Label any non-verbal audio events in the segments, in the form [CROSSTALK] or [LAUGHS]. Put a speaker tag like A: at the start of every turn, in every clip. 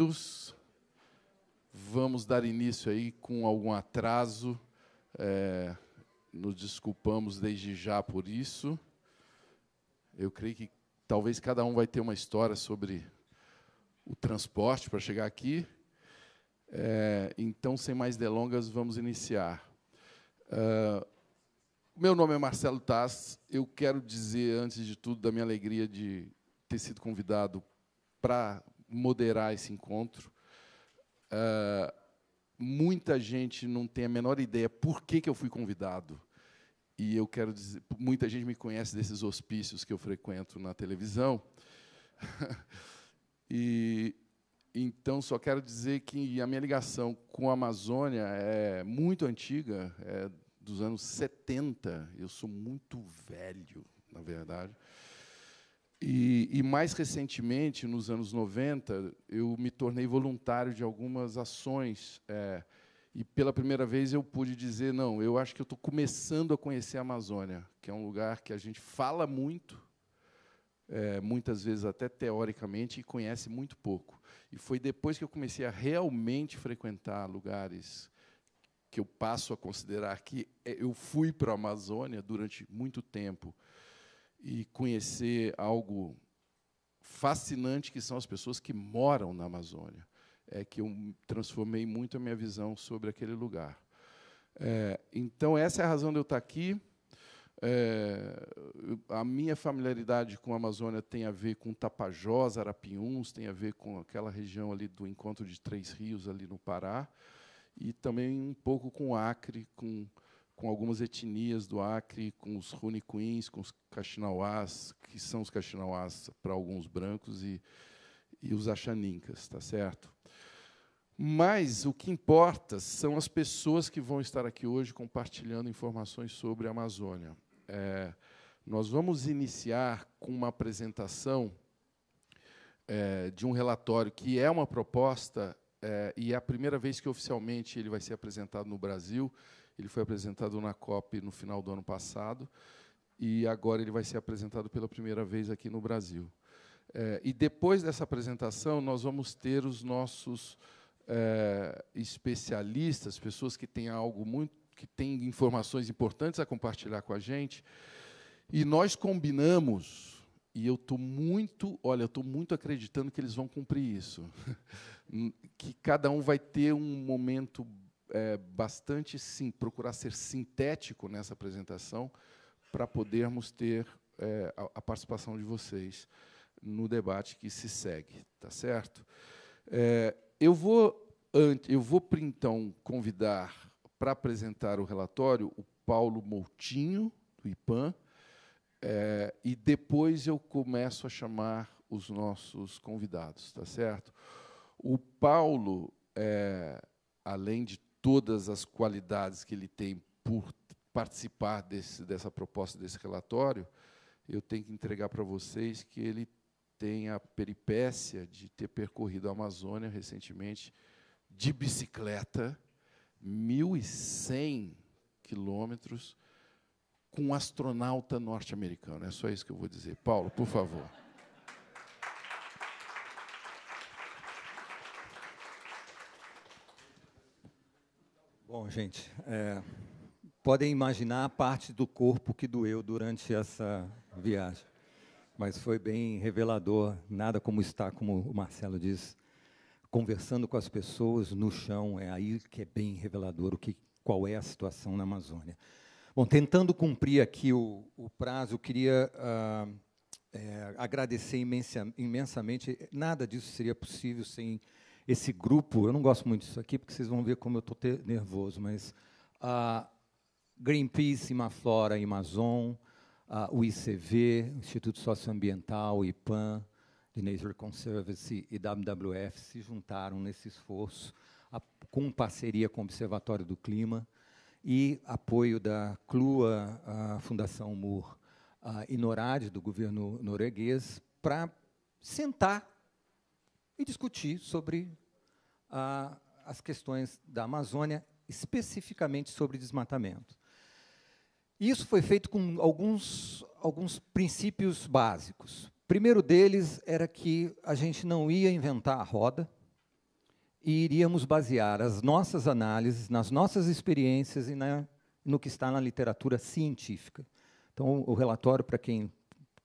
A: queridos, vamos dar início aí com algum atraso, é, nos desculpamos desde já por isso. Eu creio que talvez cada um vai ter uma história sobre o transporte para chegar aqui. É, então, sem mais delongas, vamos iniciar. Uh, meu nome é Marcelo Tass. Eu quero dizer, antes de tudo, da minha alegria de ter sido convidado para moderar esse encontro. Uh, muita gente não tem a menor ideia por que, que eu fui convidado. E eu quero dizer, muita gente me conhece desses hospícios que eu frequento na televisão. [LAUGHS] e então só quero dizer que a minha ligação com a Amazônia é muito antiga, é dos anos 70. Eu sou muito velho, na verdade. E, e, mais recentemente, nos anos 90, eu me tornei voluntário de algumas ações. É, e pela primeira vez eu pude dizer: não, eu acho que eu estou começando a conhecer a Amazônia, que é um lugar que a gente fala muito, é, muitas vezes até teoricamente, e conhece muito pouco. E foi depois que eu comecei a realmente frequentar lugares que eu passo a considerar que é, eu fui para a Amazônia durante muito tempo e conhecer algo fascinante que são as pessoas que moram na Amazônia. É que eu transformei muito a minha visão sobre aquele lugar. É, então, essa é a razão de eu estar aqui. É, a minha familiaridade com a Amazônia tem a ver com Tapajós, Arapiuns, tem a ver com aquela região ali do encontro de três rios ali no Pará, e também um pouco com Acre, com com algumas etnias do Acre, com os Runicuins, com os Caxinauás, que são os Caxinauás para alguns brancos, e, e os Axanincas, está certo? Mas o que importa são as pessoas que vão estar aqui hoje compartilhando informações sobre a Amazônia. É, nós vamos iniciar com uma apresentação é, de um relatório que é uma proposta, é, e é a primeira vez que oficialmente ele vai ser apresentado no Brasil, ele foi apresentado na COP no final do ano passado e agora ele vai ser apresentado pela primeira vez aqui no Brasil. É, e depois dessa apresentação, nós vamos ter os nossos é, especialistas, pessoas que têm algo muito, que têm informações importantes a compartilhar com a gente. E nós combinamos, e eu estou muito, olha, eu estou muito acreditando que eles vão cumprir isso. [LAUGHS] que cada um vai ter um momento é, bastante sim, procurar ser sintético nessa apresentação para podermos ter é, a, a, participação de vocês no debate que se segue, tá certo? É, eu vou eu vou então convidar para apresentar o relatório o Paulo Moutinho do IPAN é, e depois eu começo a chamar os nossos convidados, tá certo? O Paulo, é, além de todas as qualidades que ele tem por participar desse, dessa proposta, desse relatório, eu tenho que entregar para vocês que ele tem a peripécia de ter percorrido a Amazônia recentemente de bicicleta, 1.100 quilômetros, com um astronauta norte-americano. É só isso que eu vou dizer. Paulo, por favor.
B: Bom, gente, é, podem imaginar a parte do corpo que doeu durante essa viagem, mas foi bem revelador. Nada como estar, como o Marcelo diz, conversando com as pessoas no chão. É aí que é bem revelador o que, qual é a situação na Amazônia. Bom, tentando cumprir aqui o, o prazo, eu queria ah, é, agradecer imensa, imensamente. Nada disso seria possível sem esse grupo, eu não gosto muito disso aqui, porque vocês vão ver como eu estou nervoso, mas a Greenpeace, Imaflora, Amazon, o ICV, Instituto Socioambiental, IPAN, The Nature Conservancy e WWF se juntaram nesse esforço, a, com parceria com o Observatório do Clima e apoio da CLUA, a Fundação MUR, a NORAD, do governo norueguês, para sentar e discutir sobre ah, as questões da Amazônia, especificamente sobre desmatamento. Isso foi feito com alguns, alguns princípios básicos. O primeiro deles era que a gente não ia inventar a roda e iríamos basear as nossas análises nas nossas experiências e na, no que está na literatura científica. Então, o relatório, para quem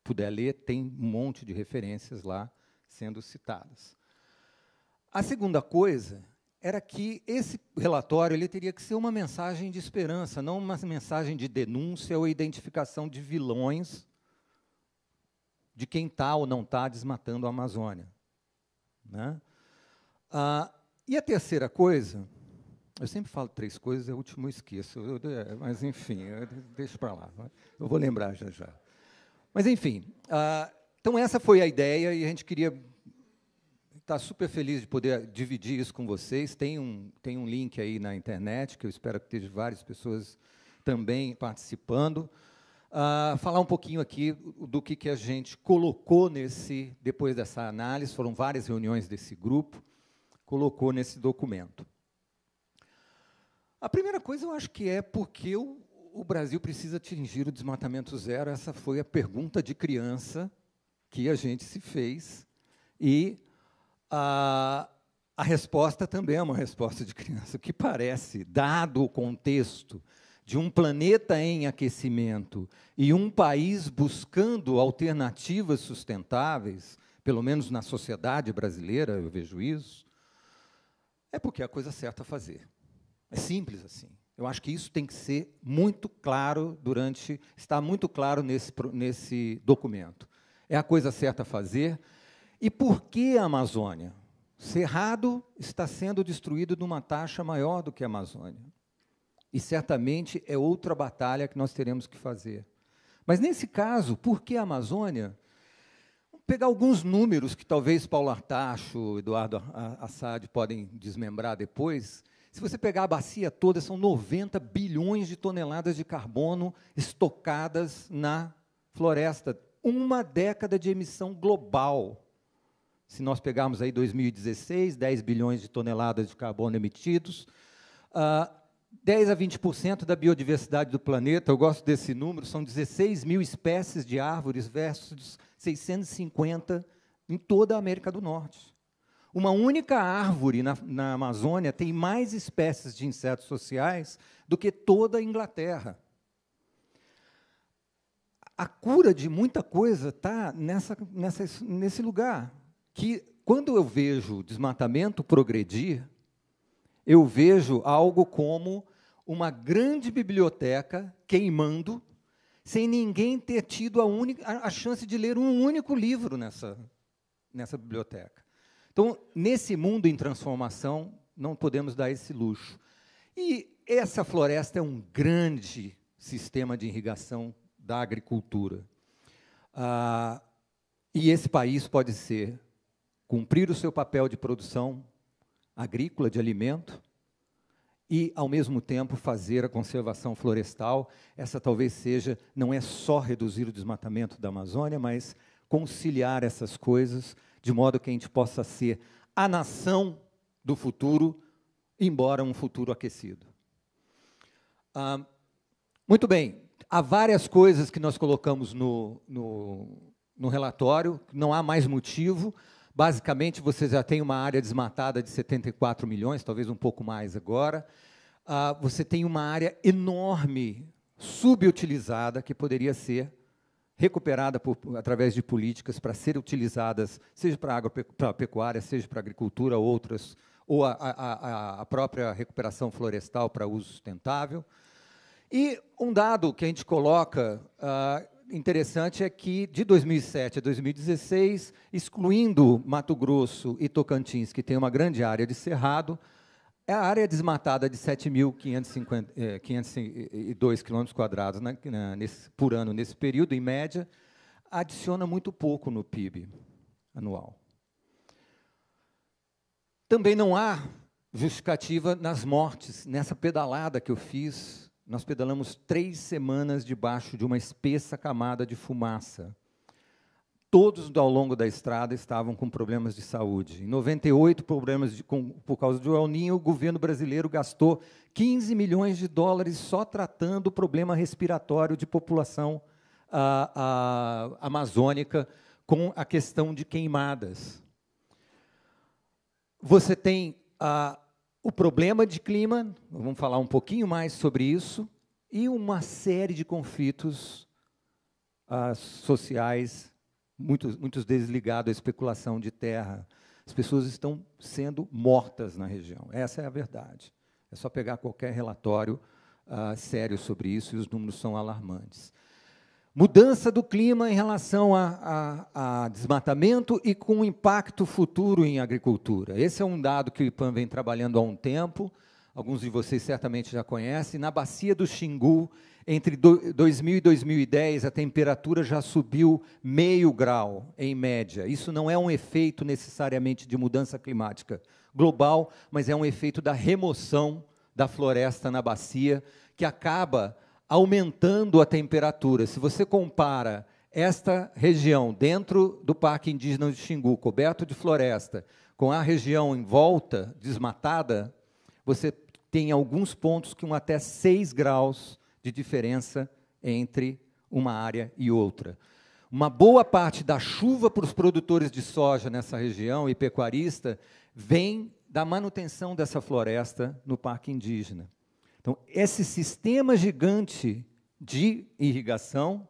B: puder ler, tem um monte de referências lá sendo citadas. A segunda coisa era que esse relatório ele teria que ser uma mensagem de esperança, não uma mensagem de denúncia ou identificação de vilões de quem está ou não está desmatando a Amazônia. Né? Ah, e a terceira coisa, eu sempre falo três coisas, a é última eu esqueço, mas enfim, deixa deixo para lá, eu vou lembrar já já. Mas enfim, ah, então essa foi a ideia e a gente queria está super feliz de poder dividir isso com vocês. Tem um, tem um link aí na internet, que eu espero que esteja várias pessoas também participando. Uh, falar um pouquinho aqui do que, que a gente colocou nesse, depois dessa análise, foram várias reuniões desse grupo, colocou nesse documento. A primeira coisa eu acho que é porque o, o Brasil precisa atingir o desmatamento zero. Essa foi a pergunta de criança que a gente se fez e a, a resposta também é uma resposta de criança, que parece, dado o contexto de um planeta em aquecimento e um país buscando alternativas sustentáveis, pelo menos na sociedade brasileira, eu vejo isso, é porque é a coisa certa a fazer. É simples assim. Eu acho que isso tem que ser muito claro durante, está muito claro nesse, nesse documento. É a coisa certa a fazer, e por que a Amazônia? Cerrado está sendo destruído numa taxa maior do que a Amazônia. E certamente é outra batalha que nós teremos que fazer. Mas nesse caso, por que a Amazônia? Vamos pegar alguns números que talvez Paulo Artacho, Eduardo Assad podem desmembrar depois. Se você pegar a bacia toda, são 90 bilhões de toneladas de carbono estocadas na floresta. Uma década de emissão global se nós pegarmos aí 2016, 10 bilhões de toneladas de carbono emitidos, uh, ah, 10 a 20% da biodiversidade do planeta, eu gosto desse número, são 16 mil espécies de árvores versus 650 em toda a América do Norte. Uma única árvore na, na Amazônia tem mais espécies de insetos sociais do que toda a Inglaterra. A cura de muita coisa está nessa, nessa, nesse lugar que quando eu vejo desmatamento progredir, eu vejo algo como uma grande biblioteca queimando, sem ninguém ter tido a, única, a chance de ler um único livro nessa, nessa biblioteca. Então, nesse mundo em transformação, não podemos dar esse luxo. E essa floresta é um grande sistema de irrigação da agricultura. Ah, e esse país pode ser cumprir o seu papel de produção agrícola de alimento e, ao mesmo tempo, fazer a conservação florestal. Essa talvez seja, não é só reduzir o desmatamento da Amazônia, mas conciliar essas coisas de modo que a gente possa ser a nação do futuro, embora um futuro aquecido. Ah, muito bem, há várias coisas que nós colocamos no, no, no relatório, não há mais motivo. Basicamente, você já tem uma área desmatada de 74 milhões, talvez um pouco mais agora. Uh, você tem uma área enorme, subutilizada, que poderia ser recuperada por, através de políticas para ser utilizadas, seja para a pecuária, seja para a agricultura, outras, ou a, a, a própria recuperação florestal para uso sustentável. E um dado que a gente coloca, uh, interessante é que de 2007 a 2016, excluindo Mato Grosso e Tocantins, que tem uma grande área de cerrado, a área desmatada de 7.502 km eh, eh, quadrados por ano nesse período, em média, adiciona muito pouco no PIB anual. Também não há justificativa nas mortes, nessa pedalada que eu fiz nós pedalamos três semanas debaixo de uma espessa camada de fumaça. Todos ao longo da estrada estavam com problemas de saúde. Em 98, problemas de, com, por causa do El Ninho, o governo brasileiro gastou 15 milhões de dólares só tratando o problema respiratório de população a, a, amazônica com a questão de queimadas. Você tem a, o problema de clima, vamos falar um pouquinho mais sobre isso, e uma série de conflitos ah, sociais, muitos, muitos deles ligados à especulação de terra. As pessoas estão sendo mortas na região, essa é a verdade. É só pegar qualquer relatório ah, sério sobre isso e os números são alarmantes. Mudança do clima em relação a, a, a, desmatamento e com impacto futuro em agricultura. Esse é um dado que o IPAM vem trabalhando há um tempo, alguns de vocês certamente já conhecem. Na bacia do Xingu, entre 2000 e 2010, a temperatura já subiu meio grau, em média. Isso não é um efeito necessariamente de mudança climática global, mas é um efeito da remoção da floresta na bacia, que acaba aumentando a temperatura. Se você compara esta região dentro do Parque Indígena de Xingu, coberto de floresta, com a região em volta, desmatada, você tem alguns pontos com até 6 graus de diferença entre uma área e outra. Uma boa parte da chuva para os produtores de soja nessa região e pecuarista vem da manutenção dessa floresta no parque indígena. Então, esse sistema gigante de irrigação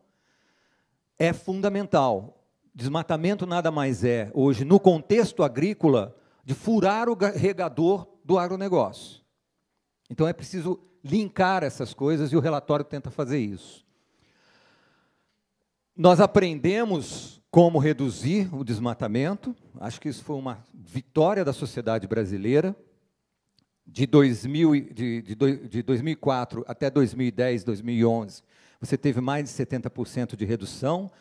B: é fundamental. Desmatamento nada mais é, hoje, no contexto agrícola, de furar o regador do agronegócio. Então, é preciso linkar essas coisas e o relatório tenta fazer isso. Nós aprendemos como reduzir o desmatamento, acho que isso foi uma vitória da sociedade brasileira, de, 2000, de, de, de 2004 até 2010, 2011, você teve mais de 70% de redução,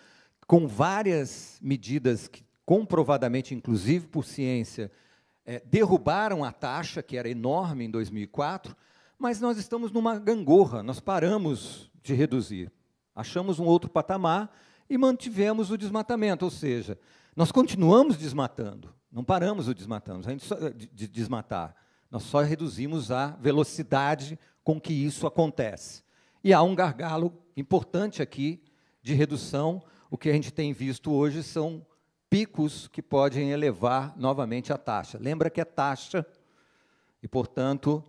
B: com várias medidas que comprovadamente, inclusive por ciência, é, derrubaram a taxa, que era enorme em 2004, mas nós estamos numa gangorra, nós paramos de reduzir. Achamos um outro patamar e mantivemos o desmatamento, ou seja, nós continuamos desmatando, não paramos o desmatando, a gente só, de, de desmatar. Nós só reduzimos a velocidade com que isso acontece. E há um gargalo importante aqui de redução. O que a gente tem visto hoje são picos que podem elevar novamente a taxa. Lembra que é taxa e, portanto,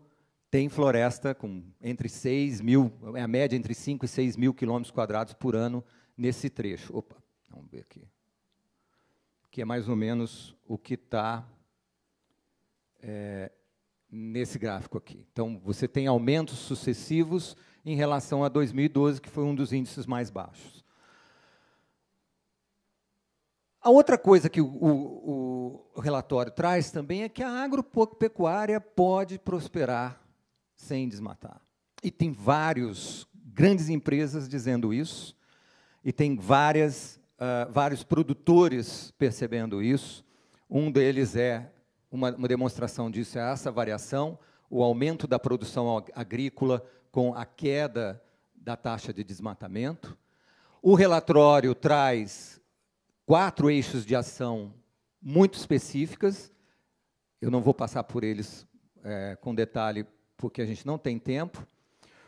B: tem floresta com entre 6 mil, é a média entre 5 e 6 mil quilômetros quadrados por ano nesse trecho. Opa, vamos ver aqui. Que é mais ou menos o que está é, nesse gráfico aqui. Então, você tem aumentos sucessivos em relação a 2012, que foi um dos índices mais baixos. A outra coisa que o, o, o relatório traz também é que a agropecuária pode prosperar sem desmatar. E tem vários grandes empresas dizendo isso, e tem várias, uh, vários produtores percebendo isso. Um deles é uma, uma demonstração disso é essa variação, o aumento da produção agrícola com a queda da taxa de desmatamento. O relatório traz quatro eixos de ação muito específicas. Eu não vou passar por eles é, com detalhe, porque a gente não tem tempo.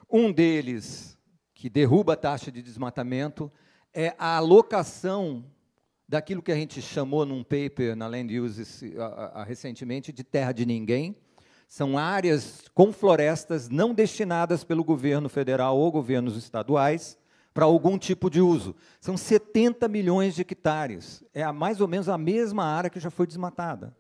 B: Um deles, que derruba a taxa de desmatamento, é a alocação daquilo que a gente chamou num paper na Land Use a, recentemente de terra de ninguém. São áreas com florestas não destinadas pelo governo federal ou governos estaduais para algum tipo de uso. São 70 milhões de hectares. É mais ou menos a mesma área que já foi desmatada,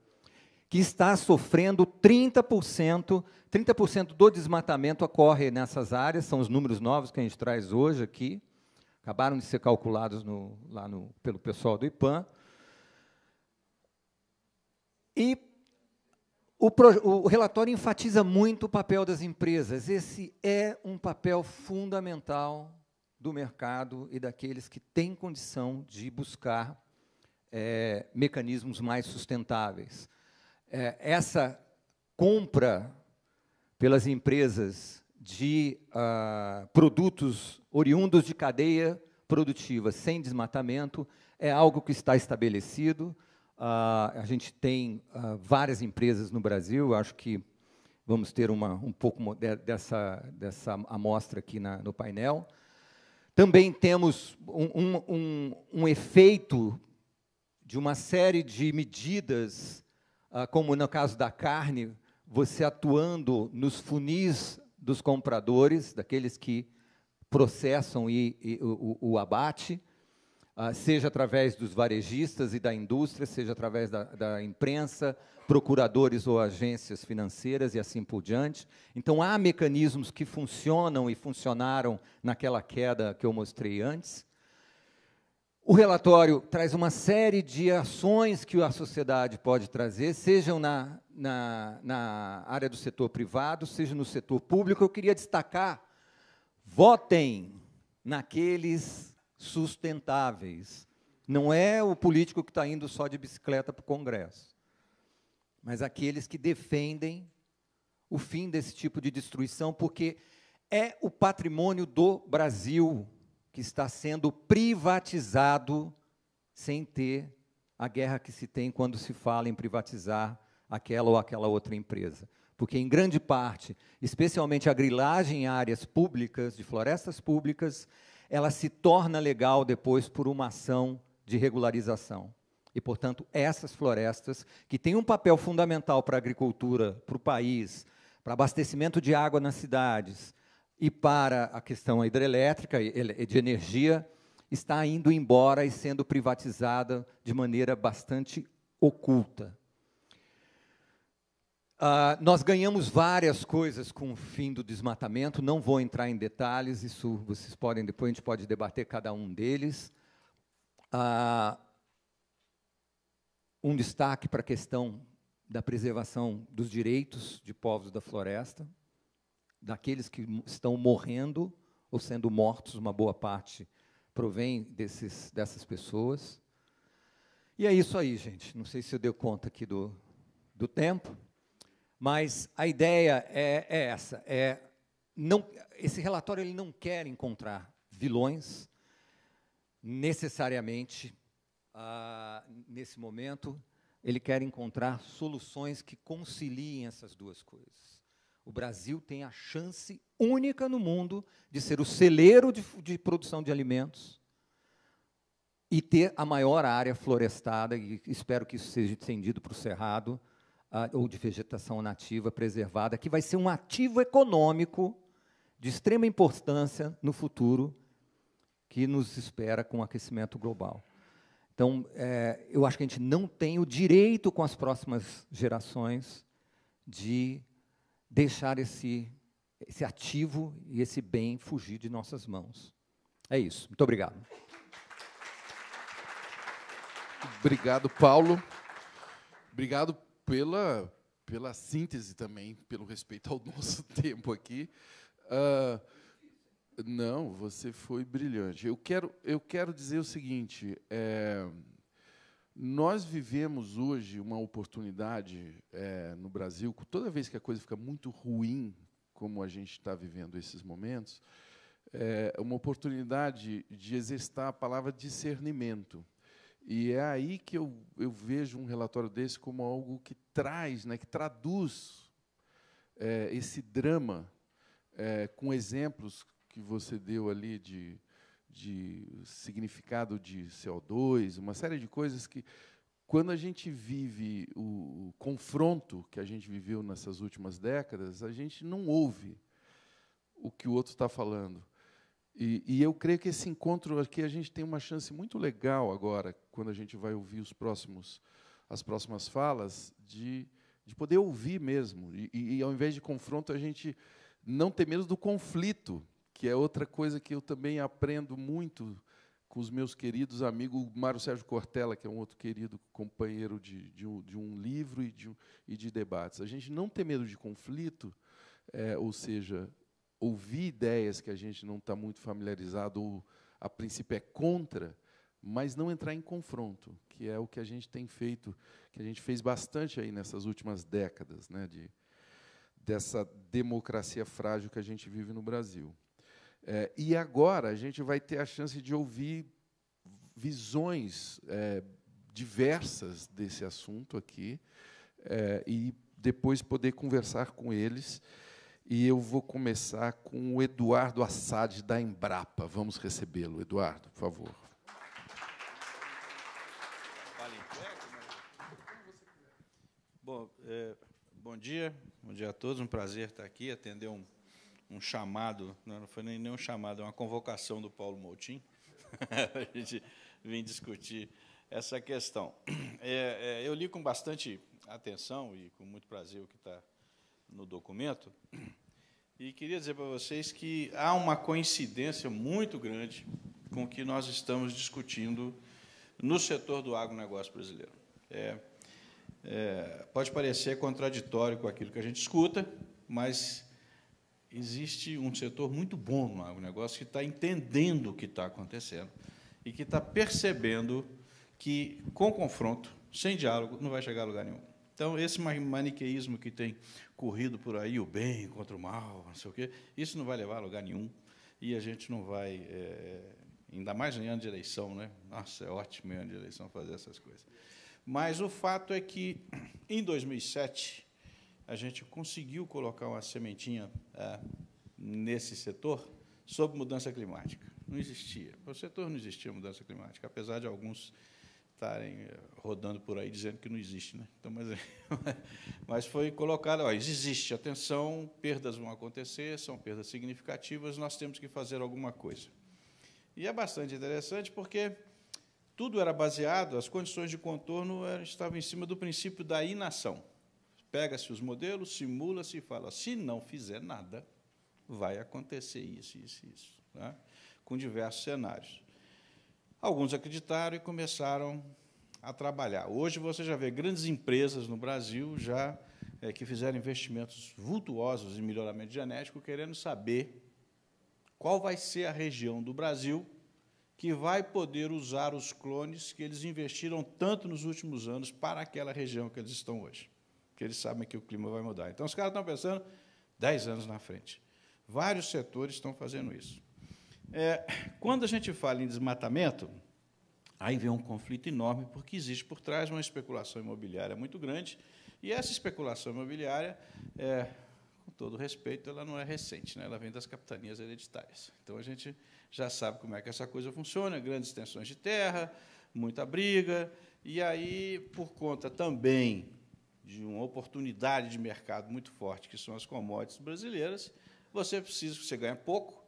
B: que está sofrendo 30%, 30% do desmatamento ocorre nessas áreas, são os números novos que a gente traz hoje aqui acabaram de ser calculados no, lá no, pelo pessoal do IPAM. E o, o, relatório enfatiza muito o papel das empresas. Esse é um papel fundamental do mercado e daqueles que têm condição de buscar é, mecanismos mais sustentáveis. É, essa compra pelas empresas de uh, produtos oriundos de cadeia produtiva sem desmatamento é algo que está estabelecido. Uh, a gente tem uh, várias empresas no Brasil, acho que vamos ter uma, um pouco de, dessa, dessa amostra aqui na, no painel. Também temos um, um, um, efeito de uma série de medidas, uh, como no caso da carne, você atuando nos funis dos compradores, daqueles que processam e, e o, o, abate, ah, seja através dos varejistas e da indústria, seja através da, da imprensa, procuradores ou agências financeiras e assim por diante. Então, há mecanismos que funcionam e funcionaram naquela queda que eu mostrei antes, o relatório traz uma série de ações que a sociedade pode trazer, sejam na, na, na área do setor privado, seja no setor público. Eu queria destacar: votem naqueles sustentáveis. Não é o político que está indo só de bicicleta para o Congresso, mas aqueles que defendem o fim desse tipo de destruição, porque é o patrimônio do Brasil que está sendo privatizado sem ter a guerra que se tem quando se fala em privatizar aquela ou aquela outra empresa. Porque, em grande parte, especialmente a grilagem em áreas públicas, de florestas públicas, ela se torna legal depois por uma ação de regularização. E, portanto, essas florestas, que têm um papel fundamental para a agricultura, para o país, para abastecimento de água nas cidades, e para a questão hidrelétrica e de energia está indo embora e sendo privatizada de maneira bastante oculta. Uh, nós ganhamos várias coisas com o fim do desmatamento, não vou entrar em detalhes, isso vocês podem, depois a gente pode debater cada um deles. Uh, um destaque para a questão da preservação dos direitos de povos da floresta daqueles que estão morrendo ou sendo mortos, uma boa parte provém desses, dessas pessoas. E é isso aí, gente. Não sei se eu deu conta aqui do, do tempo, mas a ideia é, é essa. É não, esse relatório ele não quer encontrar vilões necessariamente ah, nesse momento. Ele quer encontrar soluções que conciliem essas duas coisas o Brasil tem a chance única no mundo de ser o celeiro de, de produção de alimentos e ter a maior área florestada, e espero que isso seja estendido para o Cerrado, ah, ou de vegetação nativa preservada, que vai ser um ativo econômico de extrema importância no futuro que nos espera com o aquecimento global. Então, é, eu acho que a gente não tem o direito com as próximas gerações de deixar esse, esse ativo e esse bem fugir de nossas mãos. É isso. Muito obrigado. Obrigado, Paulo.
A: Obrigado pela, pela síntese também, pelo respeito ao [LAUGHS] nosso tempo aqui. Uh, não, você foi brilhante. Eu quero, eu quero dizer o seguinte. É, nós vivemos hoje uma oportunidade é, no Brasil, toda vez que a coisa fica muito ruim, como a gente está vivendo esses momentos, é uma oportunidade de exercitar a palavra discernimento. E é aí que eu, eu vejo um relatório desse como algo que traz, né, que traduz é, esse drama é, com exemplos que você deu ali de de significado de CO2, uma série de coisas que, quando a gente vive o, o confronto que a gente viveu nessas últimas décadas, a gente não ouve o que o outro está falando. E, e, eu creio que esse encontro aqui a gente tem uma chance muito legal agora, quando a gente vai ouvir os próximos, as próximas falas, de, de poder ouvir mesmo. E, e, e ao invés de confronto, a gente não ter medo do conflito que é outra coisa que eu também aprendo muito com os meus queridos amigos, o Mário Sérgio Cortella, que é um outro querido companheiro de, de, um, de um, livro e de, e de, debates. A gente não ter medo de conflito, é, ou seja, ouvir ideias que a gente não está muito familiarizado ou, a princípio, é contra, mas não entrar em confronto, que é o que a gente tem feito, que a gente fez bastante aí nessas últimas décadas, né, de, dessa democracia frágil que a gente vive no Brasil. É, e agora a gente vai ter a chance de ouvir visões é, diversas desse assunto aqui é, e depois poder conversar com eles. E eu vou começar com o Eduardo Assad, da Embrapa. Vamos recebê-lo. Eduardo, por favor.
C: Bom, é, bom dia, bom dia a todos. Um prazer estar aqui, atender um um chamado, não foi nem um chamado, é uma convocação do Paulo Moutinho, [LAUGHS] a gente vem discutir essa questão. É, é, eu li com bastante atenção e com muito prazer o que está no documento, e queria dizer para vocês que há uma coincidência muito grande com o que nós estamos discutindo no setor do agronegócio brasileiro. É, é, pode parecer contraditório com aquilo que a gente escuta, mas existe um setor muito bom no agronegócio que está entendendo o que está acontecendo e que está percebendo que, com confronto, sem diálogo, não vai chegar a lugar nenhum. Então, esse maniqueísmo que tem corrido por aí, o bem contra o mal, não sei o quê, isso não vai levar a lugar nenhum. E a gente não vai, é, ainda mais em ano de eleição, né? Nossa, é ótimo em ano de eleição fazer essas coisas. Mas o fato é que, em 2007, a gente conseguiu colocar uma sementinha é, nesse setor sobre mudança climática. Não existia. O setor não existia mudança climática, apesar de alguns estarem é, rodando por aí dizendo que não existe, né? Então, mas, [LAUGHS] mas foi colocado, ó, existe, atenção, perdas vão acontecer, são perdas significativas, nós temos que fazer alguma coisa. E é bastante interessante porque tudo era baseado, as condições de contorno é, estavam em cima do princípio da inação pega-se os modelos, simula-se e fala: se não fizer nada, vai acontecer isso, isso, isso, né? com diversos cenários. Alguns acreditaram e começaram a trabalhar. Hoje você já vê grandes empresas no Brasil já é, que fizeram investimentos vultuosos em melhoramento genético, querendo saber qual vai ser a região do Brasil que vai poder usar os clones que eles investiram tanto nos últimos anos para aquela região que eles estão hoje porque eles sabem que o clima vai mudar. Então, os caras estão pensando 10 anos na frente. Vários setores estão fazendo isso. É, quando a gente fala em desmatamento, aí vem um conflito enorme, porque existe por trás uma especulação imobiliária muito grande, e essa especulação imobiliária, é, com todo respeito, ela não é recente, né? ela vem das capitanias hereditárias. Então, a gente já sabe como é que essa coisa funciona, grandes extensões de terra, muita briga, e aí, por conta também de uma oportunidade de mercado muito forte, que são as commodities brasileiras, você precisa, você ganha pouco,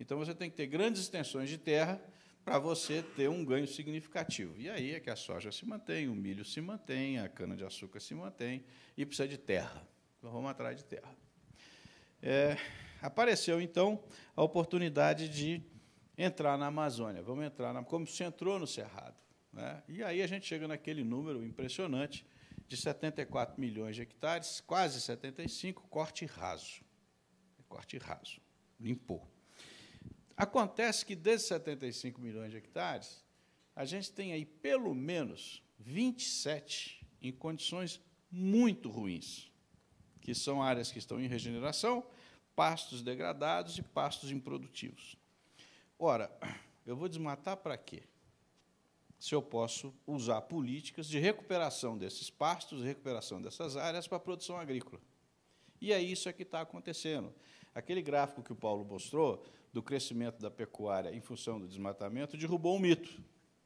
C: então você tem que ter grandes extensões de terra para você ter um ganho significativo. E aí é que a soja se mantém, o milho se mantém, a cana-de-açúcar se mantém e precisa de terra. Então vamos atrás de terra. É, apareceu então a oportunidade de entrar na Amazônia. Vamos entrar na, como se entrou no Cerrado. Né? E aí a gente chega naquele número impressionante de 74 milhões de hectares, quase 75, corte raso. Corte raso, limpou. Acontece que desses 75 milhões de hectares, a gente tem aí pelo menos 27 em condições muito ruins, que são áreas que estão em regeneração, pastos degradados e pastos improdutivos. Ora, eu vou desmatar para quê? se eu posso usar políticas de recuperação desses pastos, de recuperação dessas áreas para a produção agrícola. E é isso é que está acontecendo. Aquele gráfico que o Paulo mostrou do crescimento da pecuária em função do desmatamento derrubou um mito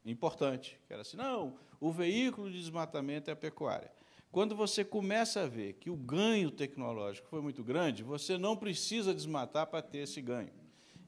C: importante, que era assim, não, o veículo de desmatamento é a pecuária. Quando você começa a ver que o ganho tecnológico foi muito grande, você não precisa desmatar para ter esse ganho.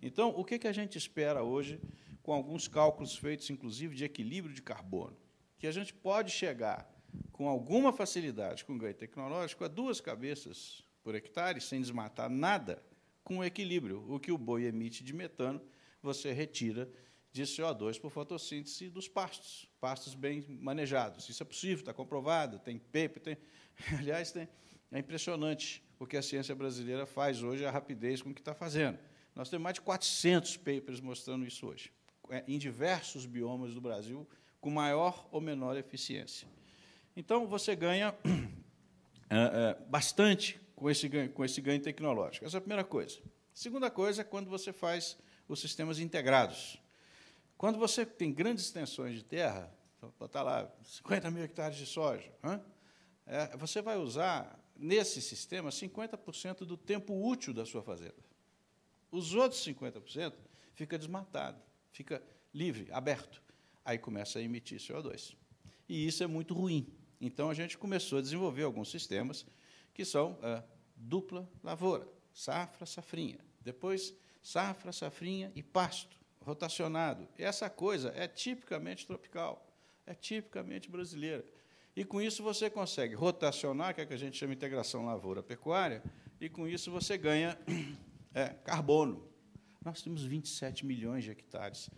C: Então, o que a gente espera hoje com alguns cálculos feitos, inclusive, de equilíbrio de carbono, que a gente pode chegar com alguma facilidade, com ganho tecnológico, a duas cabeças por hectare, sem desmatar nada, com equilíbrio. O que o boi emite de metano, você retira de CO2 por fotossíntese dos pastos, pastos bem manejados. Isso é possível, está comprovado, tem paper, tem... [LAUGHS] Aliás, tem... é impressionante o que a ciência brasileira faz hoje, a rapidez com que está fazendo. Nós temos mais de 400 papers mostrando isso hoje. É, em diversos biomas do Brasil, com maior ou menor eficiência. Então, você ganha [CLEARS THROAT] é, é, bastante com esse, ganho, com esse ganho tecnológico. Essa é a primeira coisa. A segunda coisa é quando você faz os sistemas integrados. Quando você tem grandes extensões de terra, então, botar lá 50 mil hectares de soja, você vai usar, nesse sistema, 50% do tempo útil da sua fazenda. Os outros 50% fica desmatado fica livre, aberto. Aí começa a emitir CO2. E isso é muito ruim. Então a gente começou a desenvolver alguns sistemas que são ah, dupla lavoura, safra, safrinha. Depois, safra, safrinha e pasto, rotacionado. Essa coisa é tipicamente tropical, é tipicamente brasileira. E com isso você consegue rotacionar, que é o que a gente chama de integração lavoura-pecuária, e com isso você ganha [CLEARS THROAT] é, carbono. Nós temos 27 milhões de hectares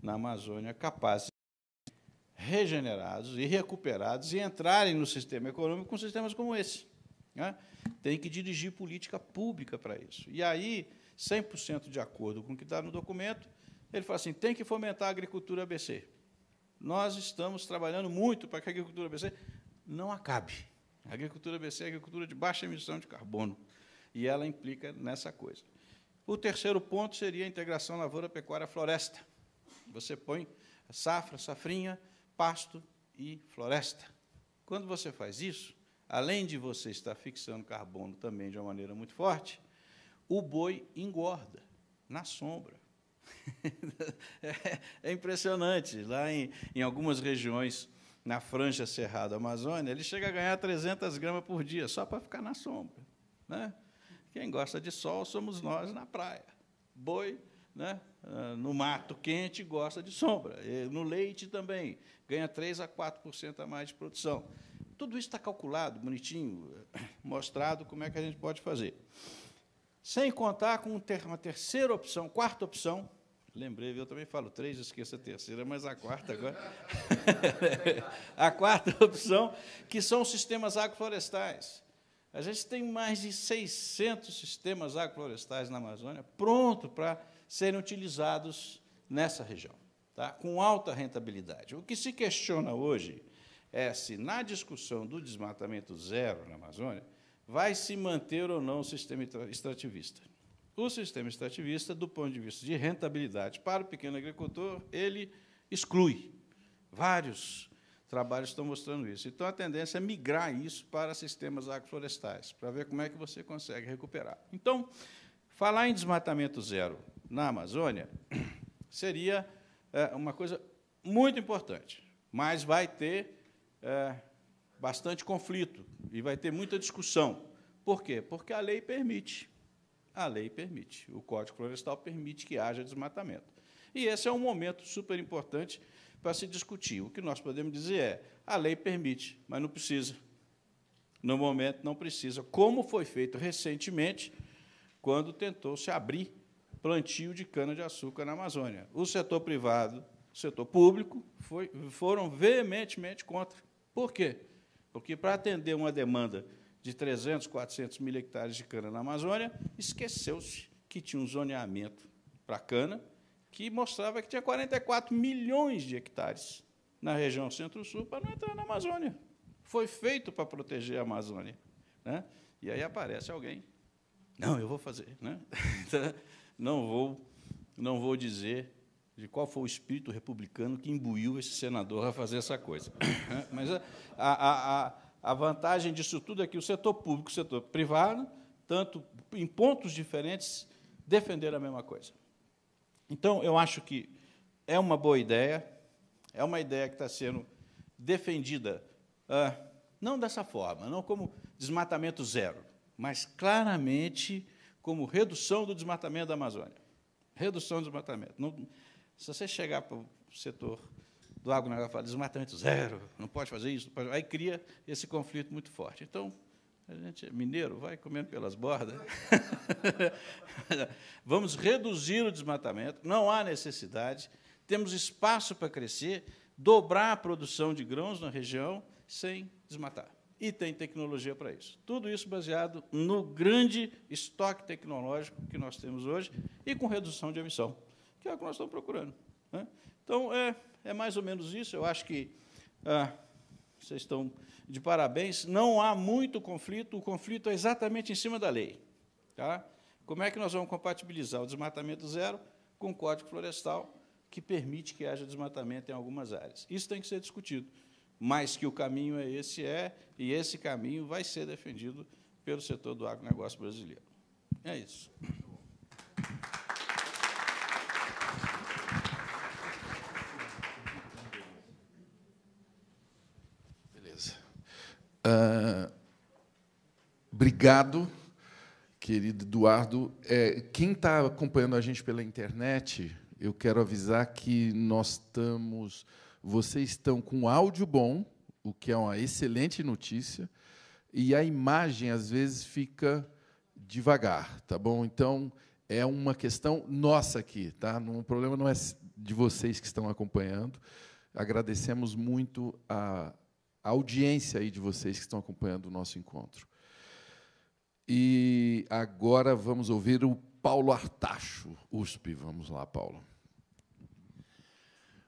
C: na Amazônia capazes de regenerados e recuperados e entrarem no sistema econômico com sistemas como esse. Né? Tem que dirigir política pública para isso. E aí, 100% de acordo com o que está no documento, ele fala assim: tem que fomentar a agricultura ABC. Nós estamos trabalhando muito para que a agricultura ABC não acabe. A agricultura ABC é a agricultura de baixa emissão de carbono. E ela implica nessa coisa. O terceiro ponto seria a integração lavoura-pecuária-floresta. Você põe safra, safrinha, pasto e floresta. Quando você faz isso, além de você estar fixando carbono também de uma maneira muito forte, o boi engorda na sombra. [LAUGHS] É, é impressionante. Lá em, em algumas regiões, na franja cerrada Amazônia, ele chega a ganhar 300 gramas por dia, só para ficar na sombra. Né? Quem gosta de sol somos nós na praia. Boi, né? Ah, no mato quente, gosta de sombra. No leite também, ganha 3 a 4% a mais de produção. Tudo isso está calculado, bonitinho, [COUGHS] mostrado como é que a gente pode fazer. Sem contar com uma terceira opção, quarta opção, lembrei, eu também falo três, esqueça a terceira, mas a quarta agora. [LAUGHS] a quarta opção, que são os sistemas agroflorestais. A gente tem mais de 600 sistemas agroflorestais na Amazônia pronto para serem utilizados nessa região, tá? com alta rentabilidade. O que se questiona hoje é se, na discussão do desmatamento zero na Amazônia, vai se manter ou não o sistema extrativista. O sistema extrativista, do ponto de vista de rentabilidade para o pequeno agricultor, ele exclui vários trabalhos estão mostrando isso. Então, a tendência é migrar isso para sistemas agroflorestais, para ver como é que você consegue recuperar. Então, falar em desmatamento zero na Amazônia [CLEARS THROAT] seria é, uma coisa muito importante, mas vai ter é, bastante conflito e vai ter muita discussão. Por quê? Porque a lei permite. A lei permite. O Código Florestal permite que haja desmatamento. E esse é um momento super importante para se discutir. O que nós podemos dizer é: a lei permite, mas não precisa. No momento, não precisa. Como foi feito recentemente, quando tentou-se abrir plantio de cana-de-açúcar na Amazônia. O setor privado, o setor público, foi, foram veementemente contra. Por quê? Porque para atender uma demanda de 300, 400 mil hectares de cana na Amazônia, esqueceu-se que tinha um zoneamento para cana que mostrava que tinha 44 milhões de hectares na região centro-sul para não entrar na Amazônia. Foi feito para proteger a Amazônia. Né? E aí aparece alguém. Não, eu vou fazer. Né? [LAUGHS] não, vou, não vou dizer de qual foi o espírito republicano que imbuiu esse senador a fazer essa coisa. Né? Mas a, a, a, a vantagem disso tudo é que o setor público e o setor privado, tanto em pontos diferentes, defenderam a mesma coisa. Então, eu acho que é uma boa ideia, é uma ideia que está sendo defendida, ah, não dessa forma, não como desmatamento zero, mas claramente como redução do desmatamento da Amazônia. Redução do desmatamento. Não, se você chegar para o setor do agronegócio e falar desmatamento zero, não pode fazer isso, pode, aí cria esse conflito muito forte. Então, a gente é mineiro, vai comendo pelas bordas. [LAUGHS] Vamos reduzir o desmatamento, não há necessidade, temos espaço para crescer, dobrar a produção de grãos na região sem desmatar. E tem tecnologia para isso. Tudo isso baseado no grande estoque tecnológico que nós temos hoje e com redução de emissão, que é o que nós estamos procurando. Né? Então, é, é mais ou menos isso. Eu acho que ah, vocês estão de parabéns, não há muito conflito, o conflito é exatamente em cima da lei. Tá? Como é que nós vamos compatibilizar o desmatamento zero com o Código Florestal, que permite que haja desmatamento em algumas áreas? Isso tem que ser discutido, mas que o caminho é esse é, e esse caminho vai ser defendido pelo setor do agronegócio brasileiro. É isso.
A: Ah, obrigado, querido Eduardo. É, quem está acompanhando a gente pela internet, eu quero avisar que nós estamos. Vocês estão com áudio bom, o que é uma excelente notícia, e a imagem às vezes fica devagar, tá bom? Então é uma questão nossa aqui, tá? O problema não é de vocês que estão acompanhando. Agradecemos muito a a audiência aí de vocês que estão acompanhando o nosso encontro. E agora vamos ouvir o Paulo Artacho, USP. Vamos lá, Paulo.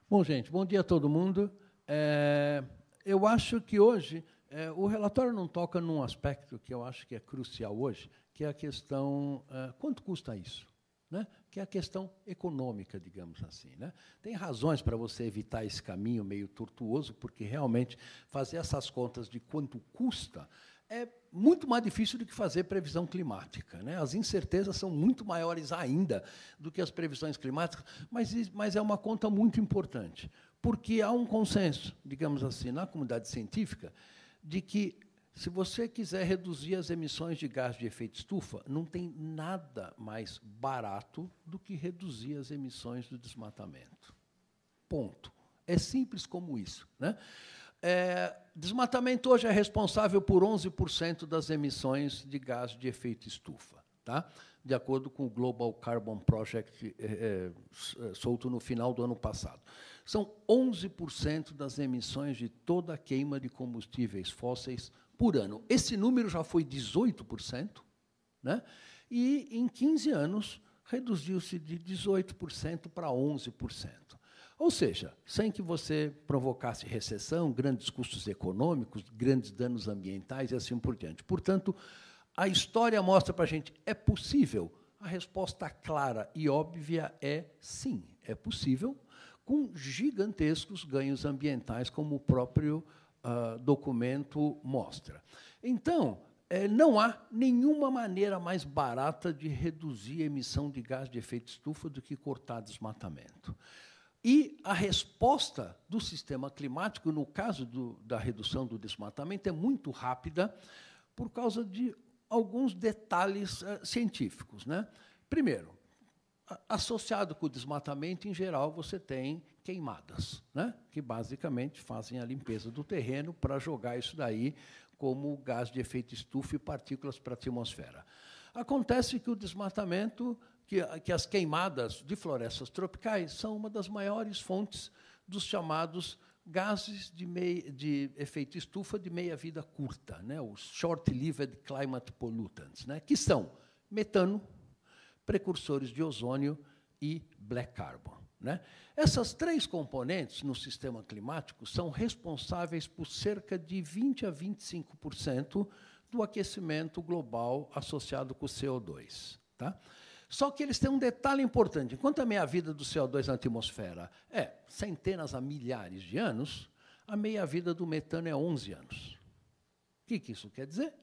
D: Bom, gente, bom dia a todo mundo. É, eu acho que hoje é, o relatório não toca num aspecto que eu acho que é crucial hoje, que é a questão é, quanto custa isso, né? que é a questão econômica, digamos assim. Né? Tem razões para você evitar esse caminho meio tortuoso, porque realmente fazer essas contas de quanto custa é muito mais difícil do que fazer previsão climática. Né? As incertezas são muito maiores ainda do que as previsões climáticas, mas, mas é uma conta muito importante, porque há um consenso, digamos assim, na comunidade científica, de que se você quiser reduzir as emissões de gás de efeito estufa, não tem nada mais barato do que reduzir as emissões do desmatamento. Ponto. É simples como isso. Né? É, desmatamento hoje é responsável por 11% das emissões de gás de efeito estufa, tá? de acordo com o Global Carbon Project é, é, solto no final do ano passado. São 11% das emissões de toda a queima de combustíveis fósseis por ano. Esse número já foi 18%, né? e em 15 anos reduziu-se de 18% para 11%. Ou seja, sem que você provocasse recessão, grandes custos econômicos, grandes danos ambientais e assim por diante. Portanto, a história mostra para a gente: é possível? A resposta clara e óbvia é sim, é possível, com gigantescos ganhos ambientais, como o próprio uh, documento mostra. Então, eh, não há nenhuma maneira mais barata de reduzir a emissão de gás de efeito estufa do que cortar desmatamento. E a resposta do sistema climático, no caso do, da redução do desmatamento, é muito rápida por causa de alguns detalhes uh, científicos. Né? Primeiro, associado com o desmatamento, em geral, você tem queimadas, né? que basicamente fazem a limpeza do terreno para jogar isso daí como gás de efeito estufa e partículas para a atmosfera. Acontece que o desmatamento, que, que as queimadas de florestas tropicais são uma das maiores fontes dos chamados gases de, de, efeito estufa de meia-vida curta, né, os short-lived climate pollutants, né, que são metano, precursores de ozônio e black carbon. Né? Essas três componentes no sistema climático são responsáveis por cerca de 20 a 25% do aquecimento global associado com o CO2. Tá? Só que eles têm um detalhe importante. Enquanto a meia-vida do CO2 na atmosfera é centenas a milhares de anos, a meia-vida do metano é 11 anos. O que, que isso quer dizer?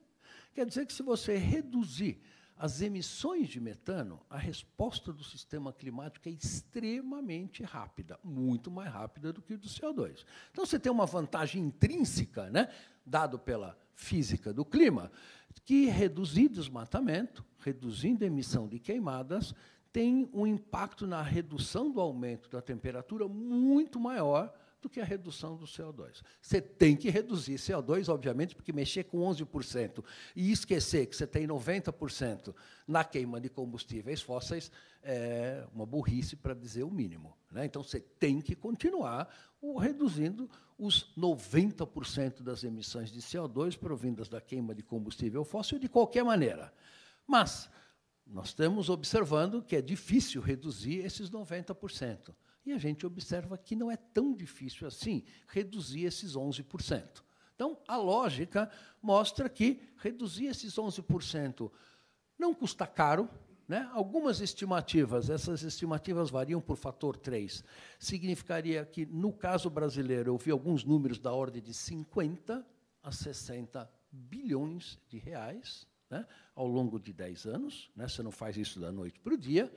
D: Quer dizer que se você reduzir as emissões de metano, a resposta do sistema climático é extremamente rápida, muito mais rápida do que o do CO2. Então você tem uma vantagem intrínseca, né, dado pela física do clima, que reduzir desmatamento, reduzindo a emissão de queimadas, tem um impacto na redução do aumento da temperatura muito maior do que a redução do CO2. Você tem que reduzir CO2, obviamente, porque mexer com 11% e esquecer que você tem 90% na queima de combustíveis fósseis é uma burrice para dizer o mínimo. Né? Então, você tem que continuar o, reduzindo os 90% das emissões de CO2 provindas da queima de combustível fóssil de qualquer maneira. Mas nós estamos observando que é difícil reduzir esses 90%. E a gente observa que não é tão difícil assim reduzir esses 11%. Então, a lógica mostra que reduzir esses 11% não custa caro. Né? Algumas estimativas, essas estimativas variam por fator 3, significaria que, no caso brasileiro, eu vi alguns números da ordem de 50 a 60 bilhões de reais né? ao longo de 10 anos. Né? Você não faz isso da noite para o dia.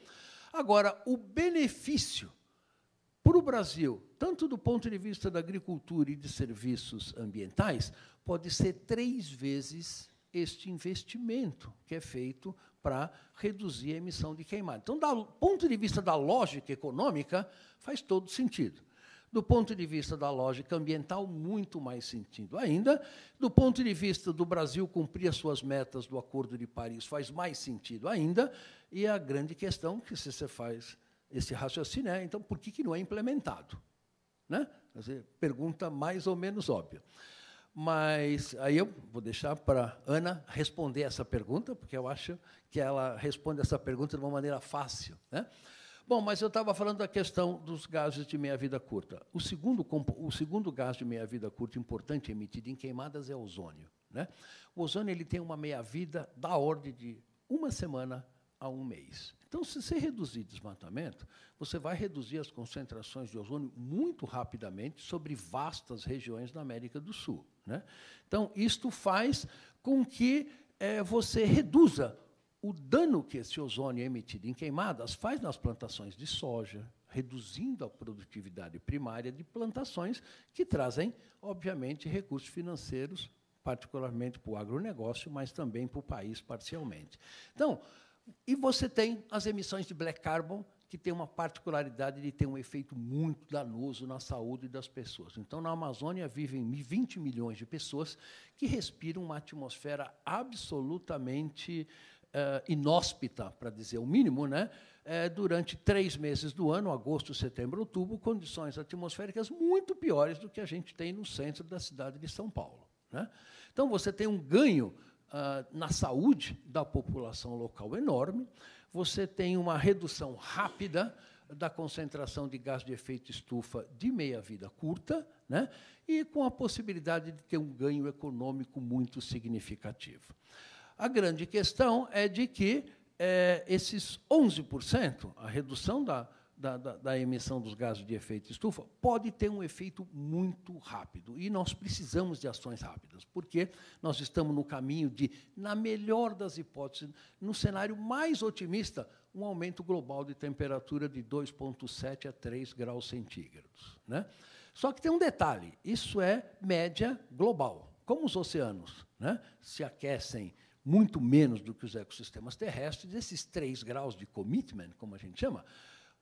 D: Agora, o benefício Brasil, tanto do ponto de vista da agricultura e de serviços ambientais, pode ser três vezes este investimento que é feito para reduzir a emissão de queimada. Então, do ponto de vista da lógica econômica, faz todo sentido. Do ponto de vista da lógica ambiental, muito mais sentido ainda. Do ponto de vista do Brasil cumprir as suas metas do Acordo de Paris, faz mais sentido ainda. E a grande questão que se você faz esse raciocínio é, então, por que, que não é implementado? Né? Dizer, pergunta mais ou menos óbvia. Mas aí eu vou deixar para Ana responder essa pergunta, porque eu acho que ela responde essa pergunta de uma maneira fácil. Né? Bom, mas eu estava falando da questão dos gases de meia-vida curta. O segundo, o segundo gás de meia-vida curta importante emitido em queimadas é o ozônio. Né? O ozônio ele tem uma meia-vida da ordem de uma semana a um mês. Então, se você reduzir desmatamento, você vai reduzir as concentrações de ozônio muito rapidamente sobre vastas regiões da América do Sul. Né? Então, isto faz com que é, você reduza o dano que esse ozônio emitido em queimadas faz nas plantações de soja, reduzindo a produtividade primária de plantações que trazem, obviamente, recursos financeiros, particularmente para o agronegócio, mas também para o país parcialmente. Então, e você tem as emissões de black carbon, que tem uma particularidade de ter um efeito muito danoso na saúde das pessoas. Então, na Amazônia vivem 20 milhões de pessoas que respiram uma atmosfera absolutamente eh, inóspita, para dizer o mínimo, né? É, durante três meses do ano, agosto, setembro, outubro, condições atmosféricas muito piores do que a gente tem no centro da cidade de São Paulo. Né? Então, você tem um ganho ah, na saúde da população local enorme, você tem uma redução rápida da concentração de gás de efeito estufa de meia-vida curta, né? e com a possibilidade de ter um ganho econômico muito significativo. A grande questão é de que é, esses 11%, a redução da, da, da, da emissão dos gases de efeito estufa pode ter um efeito muito rápido. E nós precisamos de ações rápidas, porque nós estamos no caminho de, na melhor das hipóteses, no cenário mais otimista, um aumento global de temperatura de 2,7 a 3 graus centígrados. Né? Só que tem um detalhe: isso é média global. Como os oceanos né, se aquecem muito menos do que os ecossistemas terrestres, esses 3 graus de commitment, como a gente chama,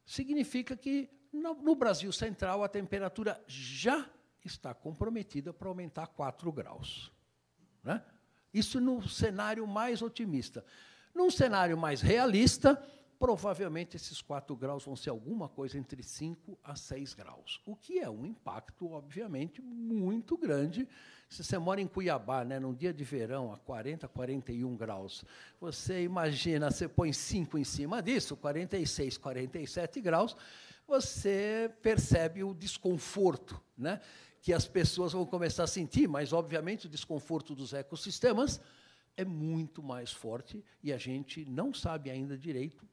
D: significa que no, no Brasil Central a temperatura já está comprometida para aumentar 4 graus. Né? Isso no cenário mais otimista. Num cenário mais realista, provavelmente esses 4 graus vão ser alguma coisa entre 5 a 6 graus, o que é um impacto, obviamente, muito grande. Se você mora em Cuiabá, né, num dia de verão, a 40, 41 graus, você imagina, você põe 5 em cima disso, 46, 47 graus, você percebe o desconforto, né, que as pessoas vão começar a sentir, mas, obviamente, o desconforto dos ecossistemas é muito mais forte e a gente não sabe ainda direito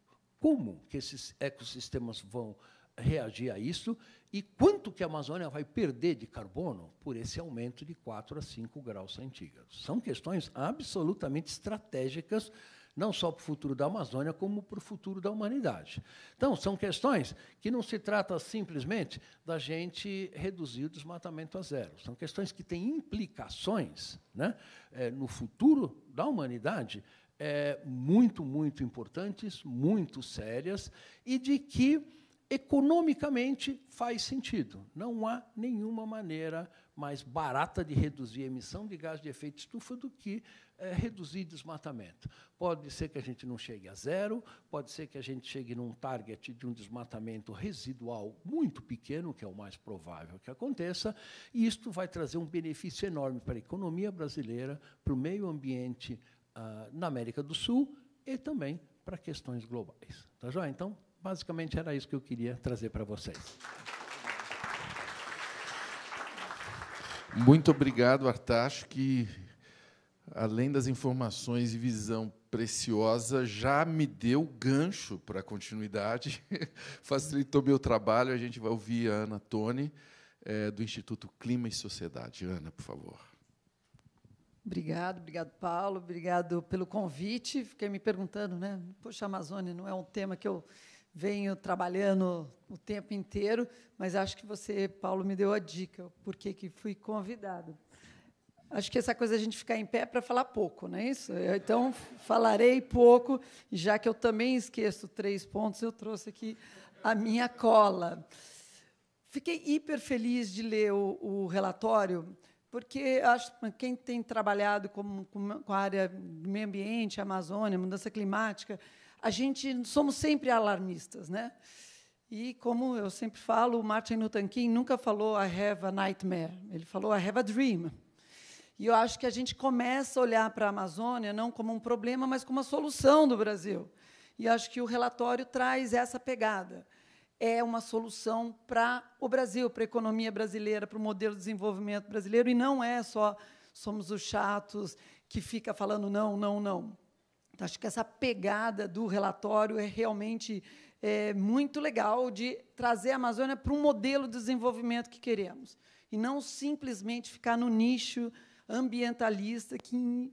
D: como que esses ecossistemas vão reagir a isso e quanto que a Amazônia vai perder de carbono por esse aumento de 4 a 5 graus centígrados. São questões absolutamente estratégicas, não só para o futuro da Amazônia, como para o futuro da humanidade. Então, são questões que não se trata simplesmente da gente reduzir o desmatamento a zero. São questões que têm implicações né, eh, no futuro da humanidade é, muito, muito importantes, muito sérias, e de que economicamente faz sentido. Não há nenhuma maneira mais barata de reduzir a emissão de gás de efeito estufa do que é, reduzir desmatamento. Pode ser que a gente não chegue a zero, pode ser que a gente chegue num target de um desmatamento residual muito pequeno, que é o mais provável que aconteça, e isto vai trazer um benefício enorme para a economia brasileira, para o meio ambiente brasileiro ah, na América do Sul e também para questões globais. Tá joia? Então, basicamente era isso que eu queria trazer para vocês.
A: Muito obrigado, Artacho, que além das informações e visão preciosa, já me deu gancho para a continuidade, [LAUGHS] facilitou meu trabalho. A gente vai ouvir a Ana Tone, eh, é, do Instituto Clima e Sociedade. Ana, por favor.
E: Obrigado, obrigado, Paulo. Obrigado pelo convite. Fiquei me perguntando, né? Poxa, a Amazônia não é um tema que eu venho trabalhando o tempo inteiro, mas acho que você, Paulo, me deu a dica, porque que fui convidado. Acho que essa coisa a gente ficar em pé é para falar pouco, não é isso? Então, falarei pouco, já que eu também esqueço três pontos, eu trouxe aqui a minha cola. Fiquei hiper feliz de ler o, o relatório porque acho que quem tem trabalhado com, com, com a área do meio ambiente, Amazônia, mudança climática, a gente somos sempre alarmistas, né? E como eu sempre falo, o Martin Luther King nunca falou I have a nightmare, ele falou I have a dream. E eu acho que a gente começa a olhar para a Amazônia não como um problema, mas como uma solução do Brasil. E acho que o relatório traz essa pegada é uma solução para o Brasil, para a economia brasileira, para o modelo de desenvolvimento brasileiro, e não é só somos os chatos que fica falando não, não, não. Então, acho que essa pegada do relatório é realmente é, muito legal de trazer a Amazônia para um modelo de desenvolvimento que queremos, e não simplesmente ficar no nicho ambientalista que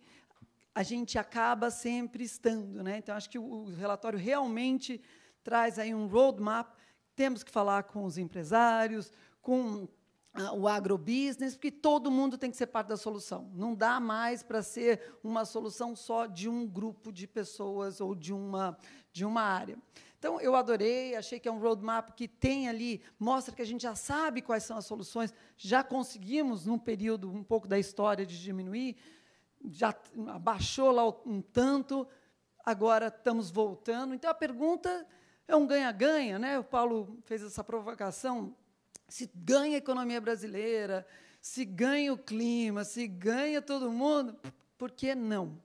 E: a gente acaba sempre estando. Né? Então, acho que o relatório realmente traz aí um roadmap temos que falar com os empresários, com ah, o agrobusiness, porque todo mundo tem que ser parte da solução. Não dá mais para ser uma solução só de um grupo de pessoas ou de uma, de uma área. Então, eu adorei, achei que é um roadmap que tem ali, mostra que a gente já sabe quais são as soluções, já conseguimos, num período um pouco da história, de diminuir, já abaixou lá um tanto, agora estamos voltando. Então, a pergunta é um ganha-ganha, né? O Paulo fez essa provocação. Se ganha a economia brasileira, se ganha o clima, se ganha todo mundo, por que não?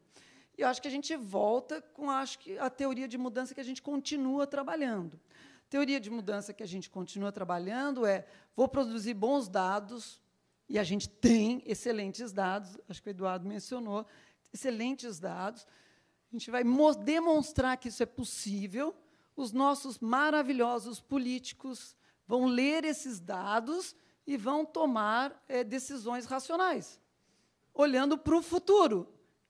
E: E eu acho que a gente volta com acho que a teoria de mudança que a gente continua trabalhando. A teoria de mudança que a gente continua trabalhando é vou produzir bons dados, e a gente tem excelentes dados, acho que o Eduardo mencionou, excelentes dados. A gente vai demonstrar que isso é possível, os nossos maravilhosos políticos vão ler esses dados e vão tomar é, decisões racionais, olhando para o futuro,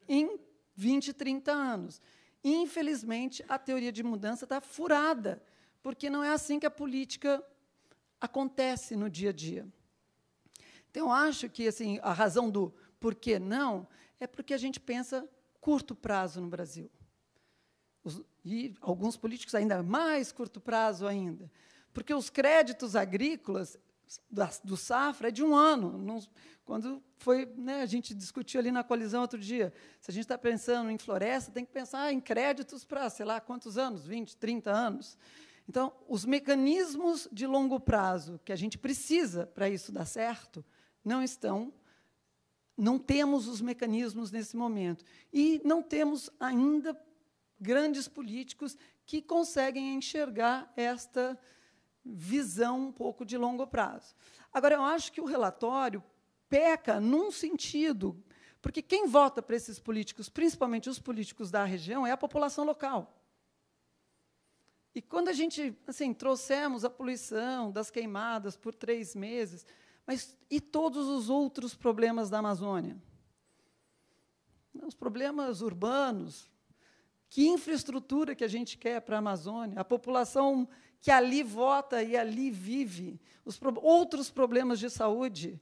E: em 20, 30 anos. Infelizmente, a teoria de mudança está furada, porque não é assim que a política acontece no dia a dia. Então, eu acho que assim, a razão do por que não é porque a gente pensa curto prazo no Brasil e alguns políticos ainda mais curto prazo ainda, porque os créditos agrícolas do safra é de um ano. quando foi, né, a gente discutiu ali na colisão outro dia, se a gente está pensando em floresta, tem que pensar em créditos para, sei lá, quantos anos, 20, 30 anos. Então, os mecanismos de longo prazo que a gente precisa para isso dar certo não estão, não temos os mecanismos nesse momento. E não temos ainda grandes políticos que conseguem enxergar esta visão um pouco de longo prazo. Agora, eu acho que o relatório peca num sentido, porque quem vota para esses políticos, principalmente os políticos da região, é a população local. E quando a gente assim, trouxemos a poluição das queimadas por três meses, mas e todos os outros problemas da Amazônia? Os problemas urbanos, que infraestrutura que a gente quer para a Amazônia? A população que ali vota e ali vive, os pro outros problemas de saúde.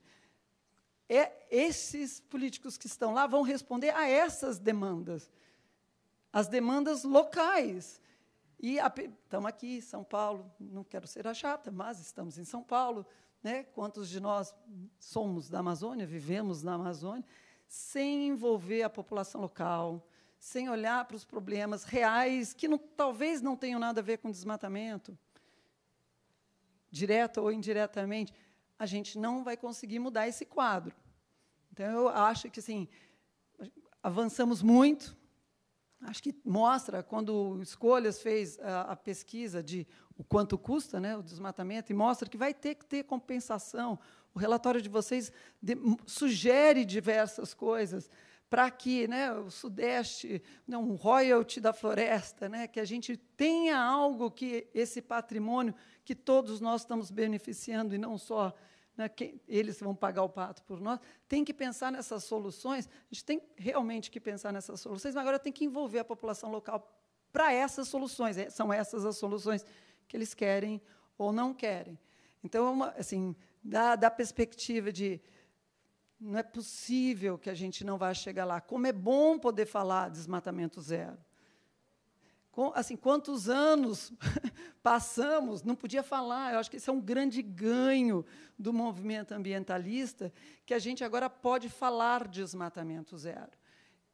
E: É, esses políticos que estão lá vão responder a essas demandas, as demandas locais. E a, estamos aqui, São Paulo, não quero ser a chata, mas estamos em São Paulo. Né? Quantos de nós somos da Amazônia, vivemos na Amazônia, sem envolver a população local, sem olhar para os problemas reais, que não, talvez não tenham nada a ver com desmatamento, direta ou indiretamente, a gente não vai conseguir mudar esse quadro. Então, eu acho que assim, avançamos muito. Acho que mostra, quando Escolhas fez a, a pesquisa de o quanto custa né, o desmatamento, e mostra que vai ter que ter compensação. O relatório de vocês de, sugere diversas coisas para que né, o Sudeste, né, um royalty da floresta, né, que a gente tenha algo que esse patrimônio que todos nós estamos beneficiando e não só né, eles vão pagar o pato por nós, tem que pensar nessas soluções, a gente tem realmente que pensar nessas soluções, mas agora tem que envolver a população local para essas soluções, é, são essas as soluções que eles querem ou não querem. Então, é uma, assim, da, da perspectiva de não é possível que a gente não vá chegar lá. Como é bom poder falar desmatamento zero. Com, assim, quantos anos [LAUGHS] passamos, não podia falar. Eu acho que isso é um grande ganho do movimento ambientalista, que a gente agora pode falar desmatamento zero.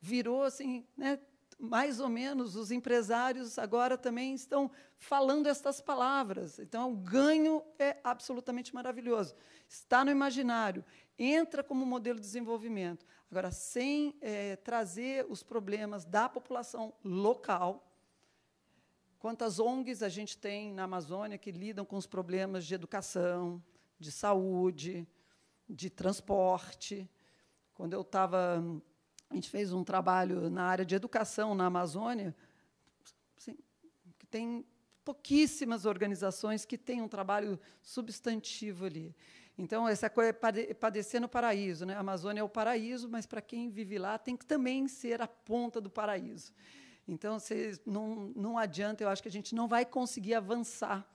E: Virou assim, né, mais ou menos os empresários agora também estão falando estas palavras. Então, o ganho é absolutamente maravilhoso. Está no imaginário entra como modelo de desenvolvimento. Agora, sem é, trazer os problemas da população local, quantas ONGs a gente tem na Amazônia que lidam com os problemas de educação, de saúde, de transporte. Quando eu estava. A gente fez um trabalho na área de educação na Amazônia, assim, que tem pouquíssimas organizações que têm um trabalho substantivo ali. Então, essa coisa é padecer no paraíso. Né? A Amazônia é o paraíso, mas para quem vive lá tem que também ser a ponta do paraíso. Então, não, não adianta, eu acho que a gente não vai conseguir avançar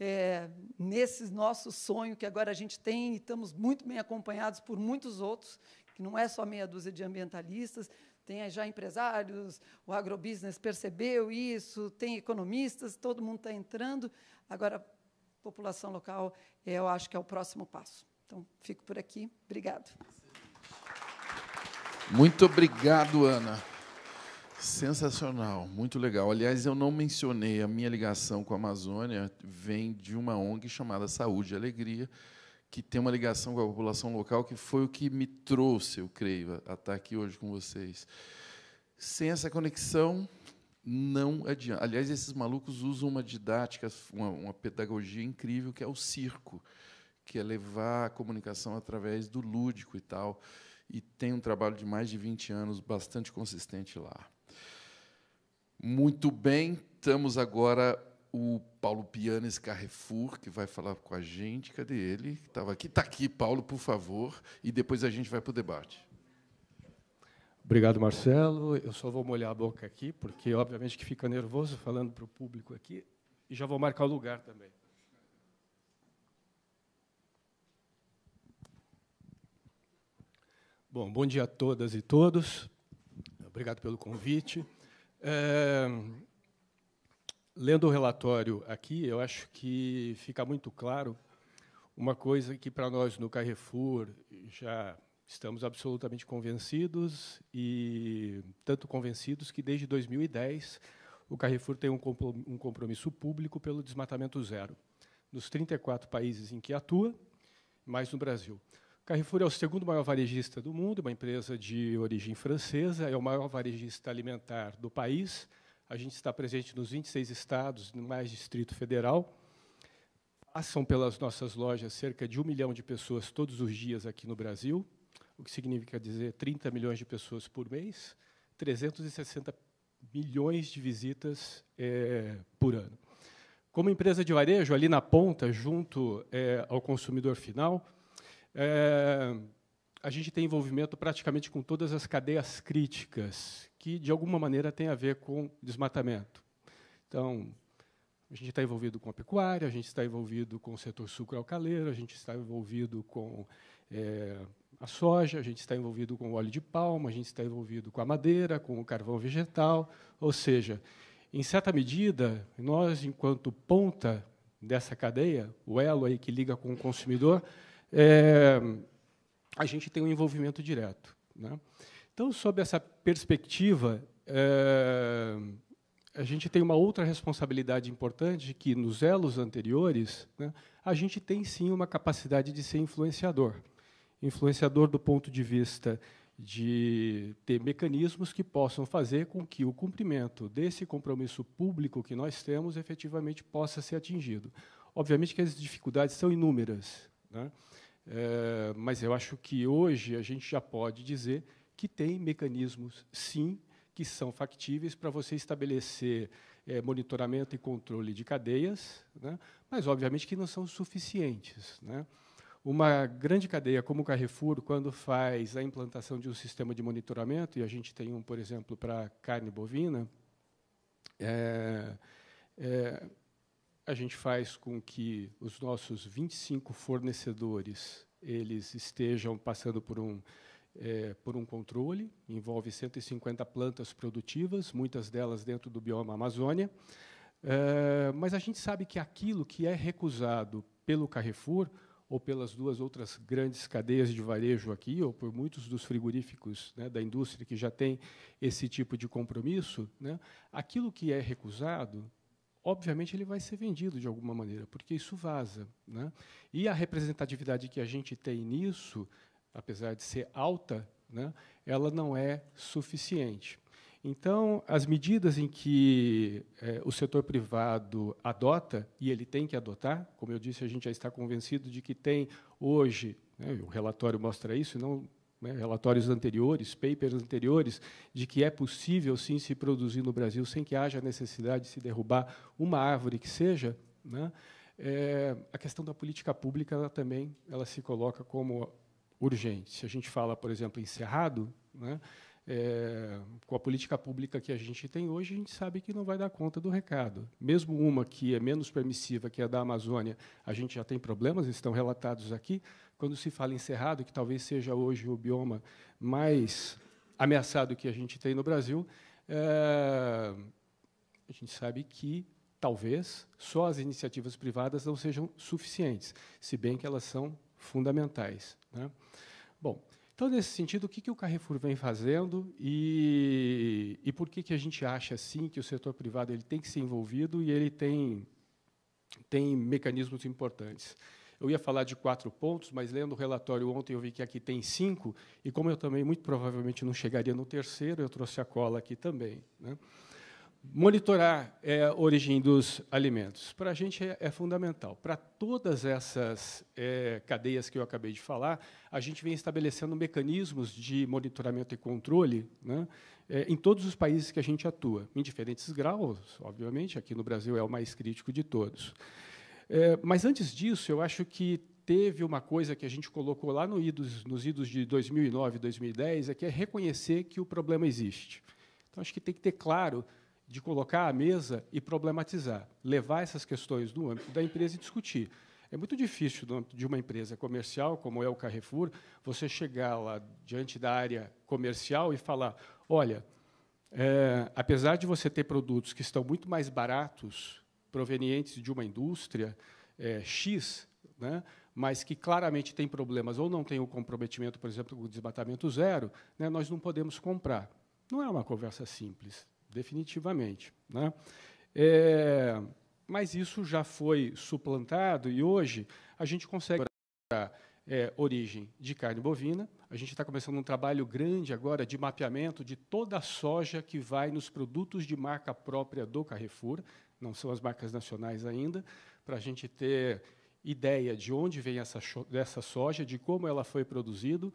E: é, nesse nosso sonho que agora a gente tem e estamos muito bem acompanhados por muitos outros, que não é só meia dúzia de ambientalistas, tem já empresários, o agrobusiness percebeu isso, tem economistas, todo mundo está entrando. Agora, população local, é, eu acho que é o próximo passo. Então, fico por aqui. Obrigado.
A: Muito obrigado, Ana. Sensacional, muito legal. Aliás, eu não mencionei a minha ligação com a Amazônia, vem de uma ONG chamada Saúde e Alegria, que tem uma ligação com a população local, que foi o que me trouxe, eu creio, a estar aqui hoje com vocês. Sem essa conexão, não adianta. Aliás, esses malucos usam uma didática, uma, uma pedagogia incrível, que é o circo, que é levar a comunicação através do lúdico e tal. E tem um trabalho de mais de 20 anos bastante consistente lá. Muito bem, estamos agora o Paulo Pianes Carrefour, que vai falar com a gente. Cadê ele? Estava aqui. Está aqui, Paulo, por favor. E depois a gente vai para o debate.
F: Obrigado, Marcelo. Eu só vou molhar a boca aqui, porque, obviamente, que fica nervoso falando para o público aqui. E já vou marcar o lugar também. Bom, bom dia a todas e todos. Obrigado pelo convite. É, lendo o relatório aqui, eu acho que fica muito claro uma coisa que para nós no Carrefour já Estamos absolutamente convencidos e tanto convencidos que desde 2010 o Carrefour tem um compromisso público pelo desmatamento zero nos 34 países em que atua, mais no Brasil. O Carrefour é o segundo maior varejista do mundo, uma empresa de origem francesa, é o maior varejista alimentar do país. A gente está presente nos 26 estados, no mais Distrito Federal. Passam pelas nossas lojas cerca de um milhão de pessoas todos os dias aqui no Brasil o que significa dizer 30 milhões de pessoas por mês, 360 milhões de visitas é, por ano. Como empresa de varejo, ali na ponta, junto é, ao consumidor final, é, a gente tem envolvimento praticamente com todas as cadeias críticas que, de alguma maneira, têm a ver com desmatamento. Então, a gente está envolvido com a pecuária, a gente está envolvido com o setor sucro-alcaleiro, a gente está envolvido com a soja, a gente está envolvido com o óleo de palma, a gente está envolvido com a madeira, com o carvão vegetal, ou seja, em certa medida, nós, enquanto ponta dessa cadeia, o elo aí que liga com o consumidor, é, a gente tem um envolvimento direto. Né? Então, sob essa perspectiva, é, a gente tem uma outra responsabilidade importante que nos elos anteriores, né, a gente tem sim uma capacidade de ser influenciador influenciador do ponto de vista de ter mecanismos que possam fazer com que o cumprimento desse compromisso público que nós temos efetivamente possa ser atingido. Obviamente que as dificuldades são inúmeras, né? é, mas eu acho que hoje a gente já pode dizer que tem mecanismos, sim, que são factíveis para você estabelecer é, monitoramento e controle de cadeias, né? mas obviamente que não são suficientes. Né? Uma grande cadeia como o Carrefour, quando faz a implantação de um sistema de monitoramento, e a gente tem um, por exemplo, para carne bovina, é, é, a gente faz com que os nossos 25 fornecedores eles estejam passando por um, é, por um controle, envolve 150 plantas produtivas, muitas delas dentro do bioma Amazônia, é, mas a gente sabe que aquilo que é recusado pelo Carrefour, ou pelas duas outras grandes cadeias de varejo aqui, ou por muitos dos frigoríficos né, da indústria que já tem esse tipo de compromisso, né, aquilo que é recusado, obviamente ele vai ser vendido de alguma maneira, porque isso vaza. Né? E a representatividade que a gente tem nisso, apesar de ser alta, né, ela não é suficiente. Então, as medidas em que é, o setor privado adota, e ele tem que adotar, como eu disse, a gente já está convencido de que tem hoje, né, o relatório mostra isso, não né, relatórios anteriores, papers anteriores, de que é possível sim se produzir no Brasil sem que haja necessidade de se derrubar uma árvore que seja, né, é, a questão da política pública ela também ela se coloca como urgente. Se a gente fala, por exemplo, em Cerrado, né, é, com a política pública que a gente tem hoje, a gente sabe que não vai dar conta do recado. Mesmo uma que é menos permissiva, que é a da Amazônia, a gente já tem problemas, estão relatados aqui. Quando se fala em Cerrado, que talvez seja hoje o bioma mais ameaçado que a gente tem no Brasil, é, a gente sabe que talvez só as iniciativas privadas não sejam suficientes, se bem que elas são fundamentais. Né? Bom, então, nesse sentido, o que, que o Carrefour vem fazendo e, e por que, que a gente acha, assim que o setor privado ele tem que ser envolvido e ele tem, tem mecanismos importantes? Eu ia falar de quatro pontos, mas lendo o relatório ontem eu vi que aqui tem cinco, e como eu também muito provavelmente não chegaria no terceiro, eu trouxe a cola aqui também. Né? Monitorar é, a origem dos alimentos. Para a gente é, é fundamental. Para todas essas é, cadeias que eu acabei de falar, a gente vem estabelecendo mecanismos de monitoramento e controle né, é, em todos os países que a gente atua, em diferentes graus, obviamente. Aqui no Brasil é o mais crítico de todos. É, mas antes disso, eu acho que teve uma coisa que a gente colocou lá no IDOS, nos idos de 2009, 2010, é que é reconhecer que o problema existe. Então, acho que tem que ter claro de colocar à mesa e problematizar, levar essas questões do âmbito da empresa e discutir. É muito difícil, de uma empresa comercial, como é o Carrefour, você chegar lá diante da área comercial e falar: olha, é, apesar de você ter produtos que estão muito mais baratos, provenientes de uma indústria é, X, né, mas que claramente tem problemas ou não tem o comprometimento, por exemplo, com o desmatamento zero, né, nós não podemos comprar. Não é uma conversa simples definitivamente. Né? É, mas isso já foi suplantado e hoje a gente consegue é, origem de carne bovina. A gente está começando um trabalho grande agora de mapeamento de toda a soja que vai nos produtos de marca própria do Carrefour, não são as marcas nacionais ainda, para a gente ter ideia de onde vem essa, essa soja, de como ela foi produzida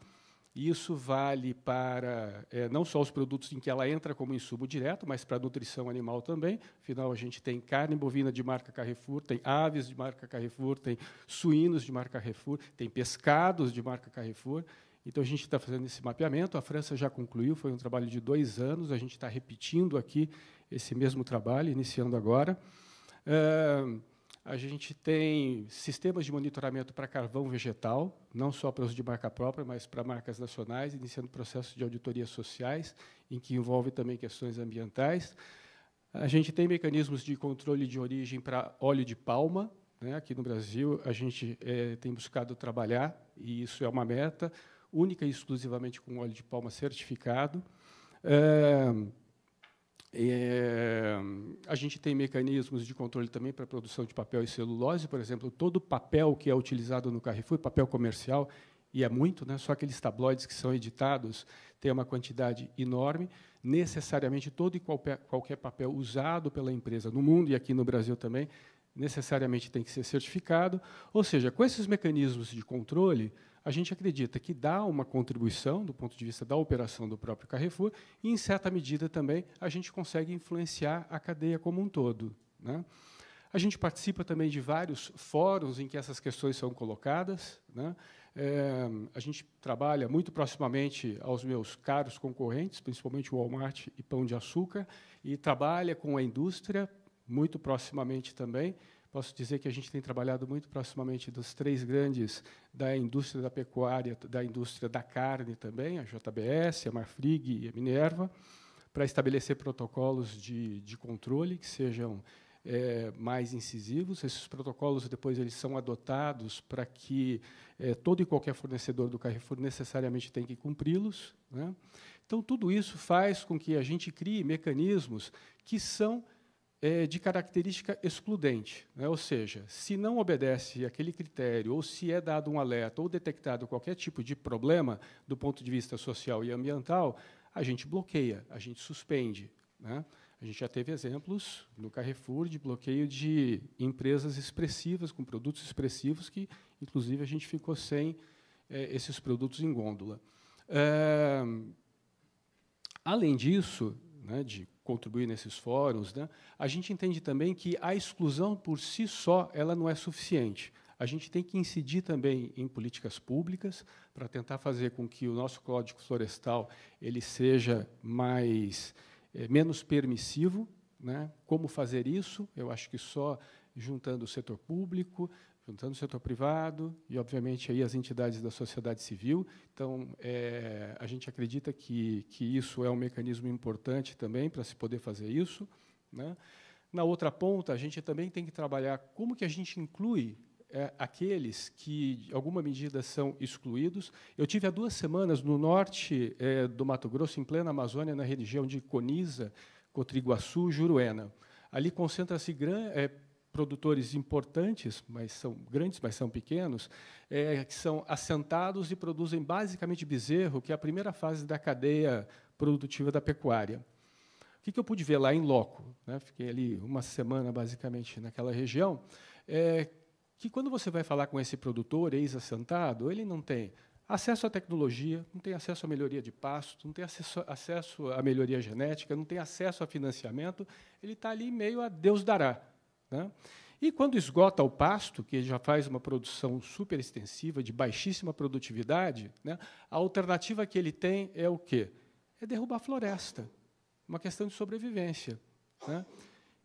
F: isso vale para é, não só os produtos em que ela entra como insumo direto, mas para a nutrição animal também. Afinal, a gente tem carne bovina de marca Carrefour, tem aves de marca Carrefour, tem suínos de marca Carrefour, tem pescados de marca Carrefour. Então, a gente está fazendo esse mapeamento. A França já concluiu, foi um trabalho de dois anos. A gente está repetindo aqui esse mesmo trabalho, iniciando agora. Uh, a gente tem sistemas de monitoramento para carvão vegetal, não só para uso de marca própria, mas para marcas nacionais, iniciando processos de auditorias sociais, em que envolve também questões ambientais. A gente tem mecanismos de controle de origem para óleo de palma. Né? Aqui no Brasil, a gente é, tem buscado trabalhar, e isso é uma meta, única e exclusivamente com óleo de palma certificado. É, é, a gente tem mecanismos de controle também para a produção de papel e celulose, por exemplo, todo papel que é utilizado no Carrefour, papel comercial, e é muito, né? só aqueles tabloides que são editados têm uma quantidade enorme. Necessariamente, todo e qualquer, qualquer papel usado pela empresa no mundo e aqui no Brasil também, necessariamente tem que ser certificado. Ou seja, com esses mecanismos de controle, a gente acredita que dá uma contribuição do ponto de vista da operação do próprio Carrefour e, em certa medida, também a gente consegue influenciar a cadeia como um todo. Né? A gente participa também de vários fóruns em que essas questões são colocadas. Né? É, a gente trabalha muito proximamente aos meus caros concorrentes, principalmente o Walmart e Pão de Açúcar, e trabalha com a indústria muito proximamente também. Posso dizer que a gente tem trabalhado muito proximamente dos três grandes da indústria da pecuária, da indústria da carne também, a JBS, a Marfrig e a Minerva, para estabelecer protocolos de, de controle que sejam é, mais incisivos. Esses protocolos depois eles são adotados para que é, todo e qualquer fornecedor do Carrefour necessariamente tem que cumpri-los. Né? Então tudo isso faz com que a gente crie mecanismos que são é, de característica excludente, né? ou seja, se não obedece aquele critério, ou se é dado um alerta, ou detectado qualquer tipo de problema do ponto de vista social e ambiental, a gente bloqueia, a gente suspende. Né? A gente já teve exemplos no Carrefour de bloqueio de empresas expressivas, com produtos expressivos, que, inclusive, a gente ficou sem é, esses produtos em gôndola. É, além disso, né, de contribuir nesses fóruns, né, a gente entende também que a exclusão por si só ela não é suficiente. A gente tem que incidir também em políticas públicas para tentar fazer com que o nosso código florestal ele seja mais é, menos permissivo. Né? Como fazer isso? Eu acho que só juntando o setor público, juntando o setor privado e, obviamente, aí as entidades da sociedade civil. Então, é, a gente acredita que, que isso é um mecanismo importante também para se poder fazer isso. Né? Na outra ponta, a gente também tem que trabalhar como que a gente inclui é, aqueles que, de alguma medida, são excluídos. Eu tive há duas semanas no norte é, do Mato Grosso, em plena Amazônia, na região de Coniza, Cotriguaçu, Juruena. Ali concentra-se grande é, produtores importantes, mas são grandes, mas são pequenos, é, que são assentados e produzem basicamente bezerro, que é a primeira fase da cadeia produtiva da pecuária. O que, que eu pude ver lá em loco? Né? Fiquei ali uma semana, basicamente, naquela região. É, que quando você vai falar com esse produtor ex-assentado, ele não tem acesso à tecnologia, não tem acesso à melhoria de pasto, não tem acesso, acesso à melhoria genética, não tem acesso a financiamento, ele está ali meio a Deus dará. Né? E quando esgota o pasto, que já faz uma produção super extensiva de baixíssima produtividade, né, a alternativa que ele tem é o quê? É derrubar a floresta. Uma questão de sobrevivência. Né?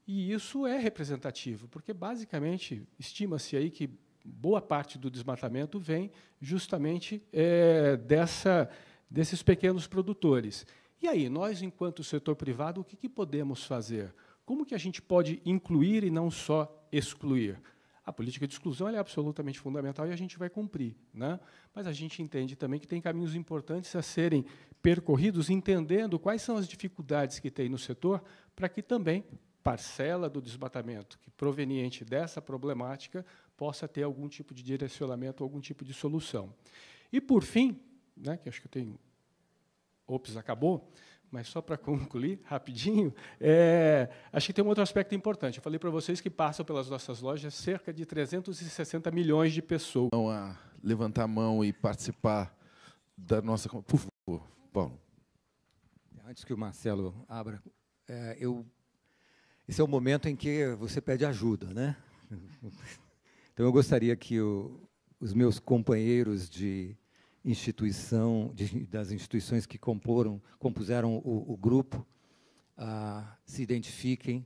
F: E isso é representativo, porque basicamente estima-se aí que boa parte do desmatamento vem justamente é, dessa, desses pequenos produtores. E aí, nós, enquanto setor privado, o que, que podemos fazer? Como que a gente pode incluir e não só excluir? A política de exclusão é absolutamente fundamental e a gente vai cumprir. Né? Mas a gente entende também que tem caminhos importantes a serem percorridos, entendendo quais são as dificuldades que tem no setor, para que também parcela do desmatamento que proveniente dessa problemática possa ter algum tipo de direcionamento, algum tipo de solução. E, por fim, né, que acho que eu tenho... Ops, acabou. Mas só para [LAUGHS] concluir rapidinho, é, acho que tem um outro aspecto importante. Eu falei para vocês que passam pelas nossas
A: lojas cerca de 360 milhões de pessoas. Não a levantar a mão e participar da nossa. Por favor, Paulo.
B: Antes que o Marcelo abra, é, eu esse é o momento em que você pede ajuda, né? [LAUGHS] Então eu gostaria que o, os meus companheiros de instituição, de, das instituições que comporam, compuseram o, o grupo, ah, se identifiquem.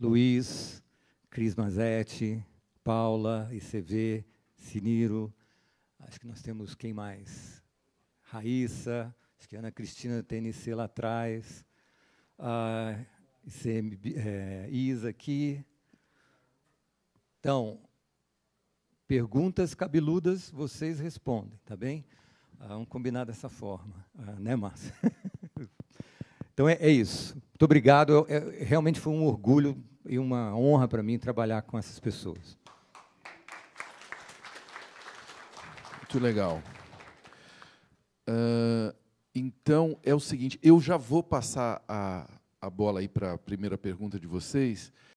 B: Luiz, Cris Mazetti, Paula, ICV, Siniro, acho que nós temos quem mais? Raíssa, acho que Ana Cristina TNC lá atrás, ah, ICMB, é, Isa aqui. Então, perguntas cabeludas vocês respondem, tá bem? Ah, vamos combinar dessa forma, ah, né, Márcia? [LAUGHS] então é, é, isso. Muito obrigado. É, realmente foi um orgulho e uma honra para mim trabalhar com essas pessoas. Muito legal.
A: Uh, então é o seguinte, eu já vou passar a, a bola aí para a primeira pergunta de vocês.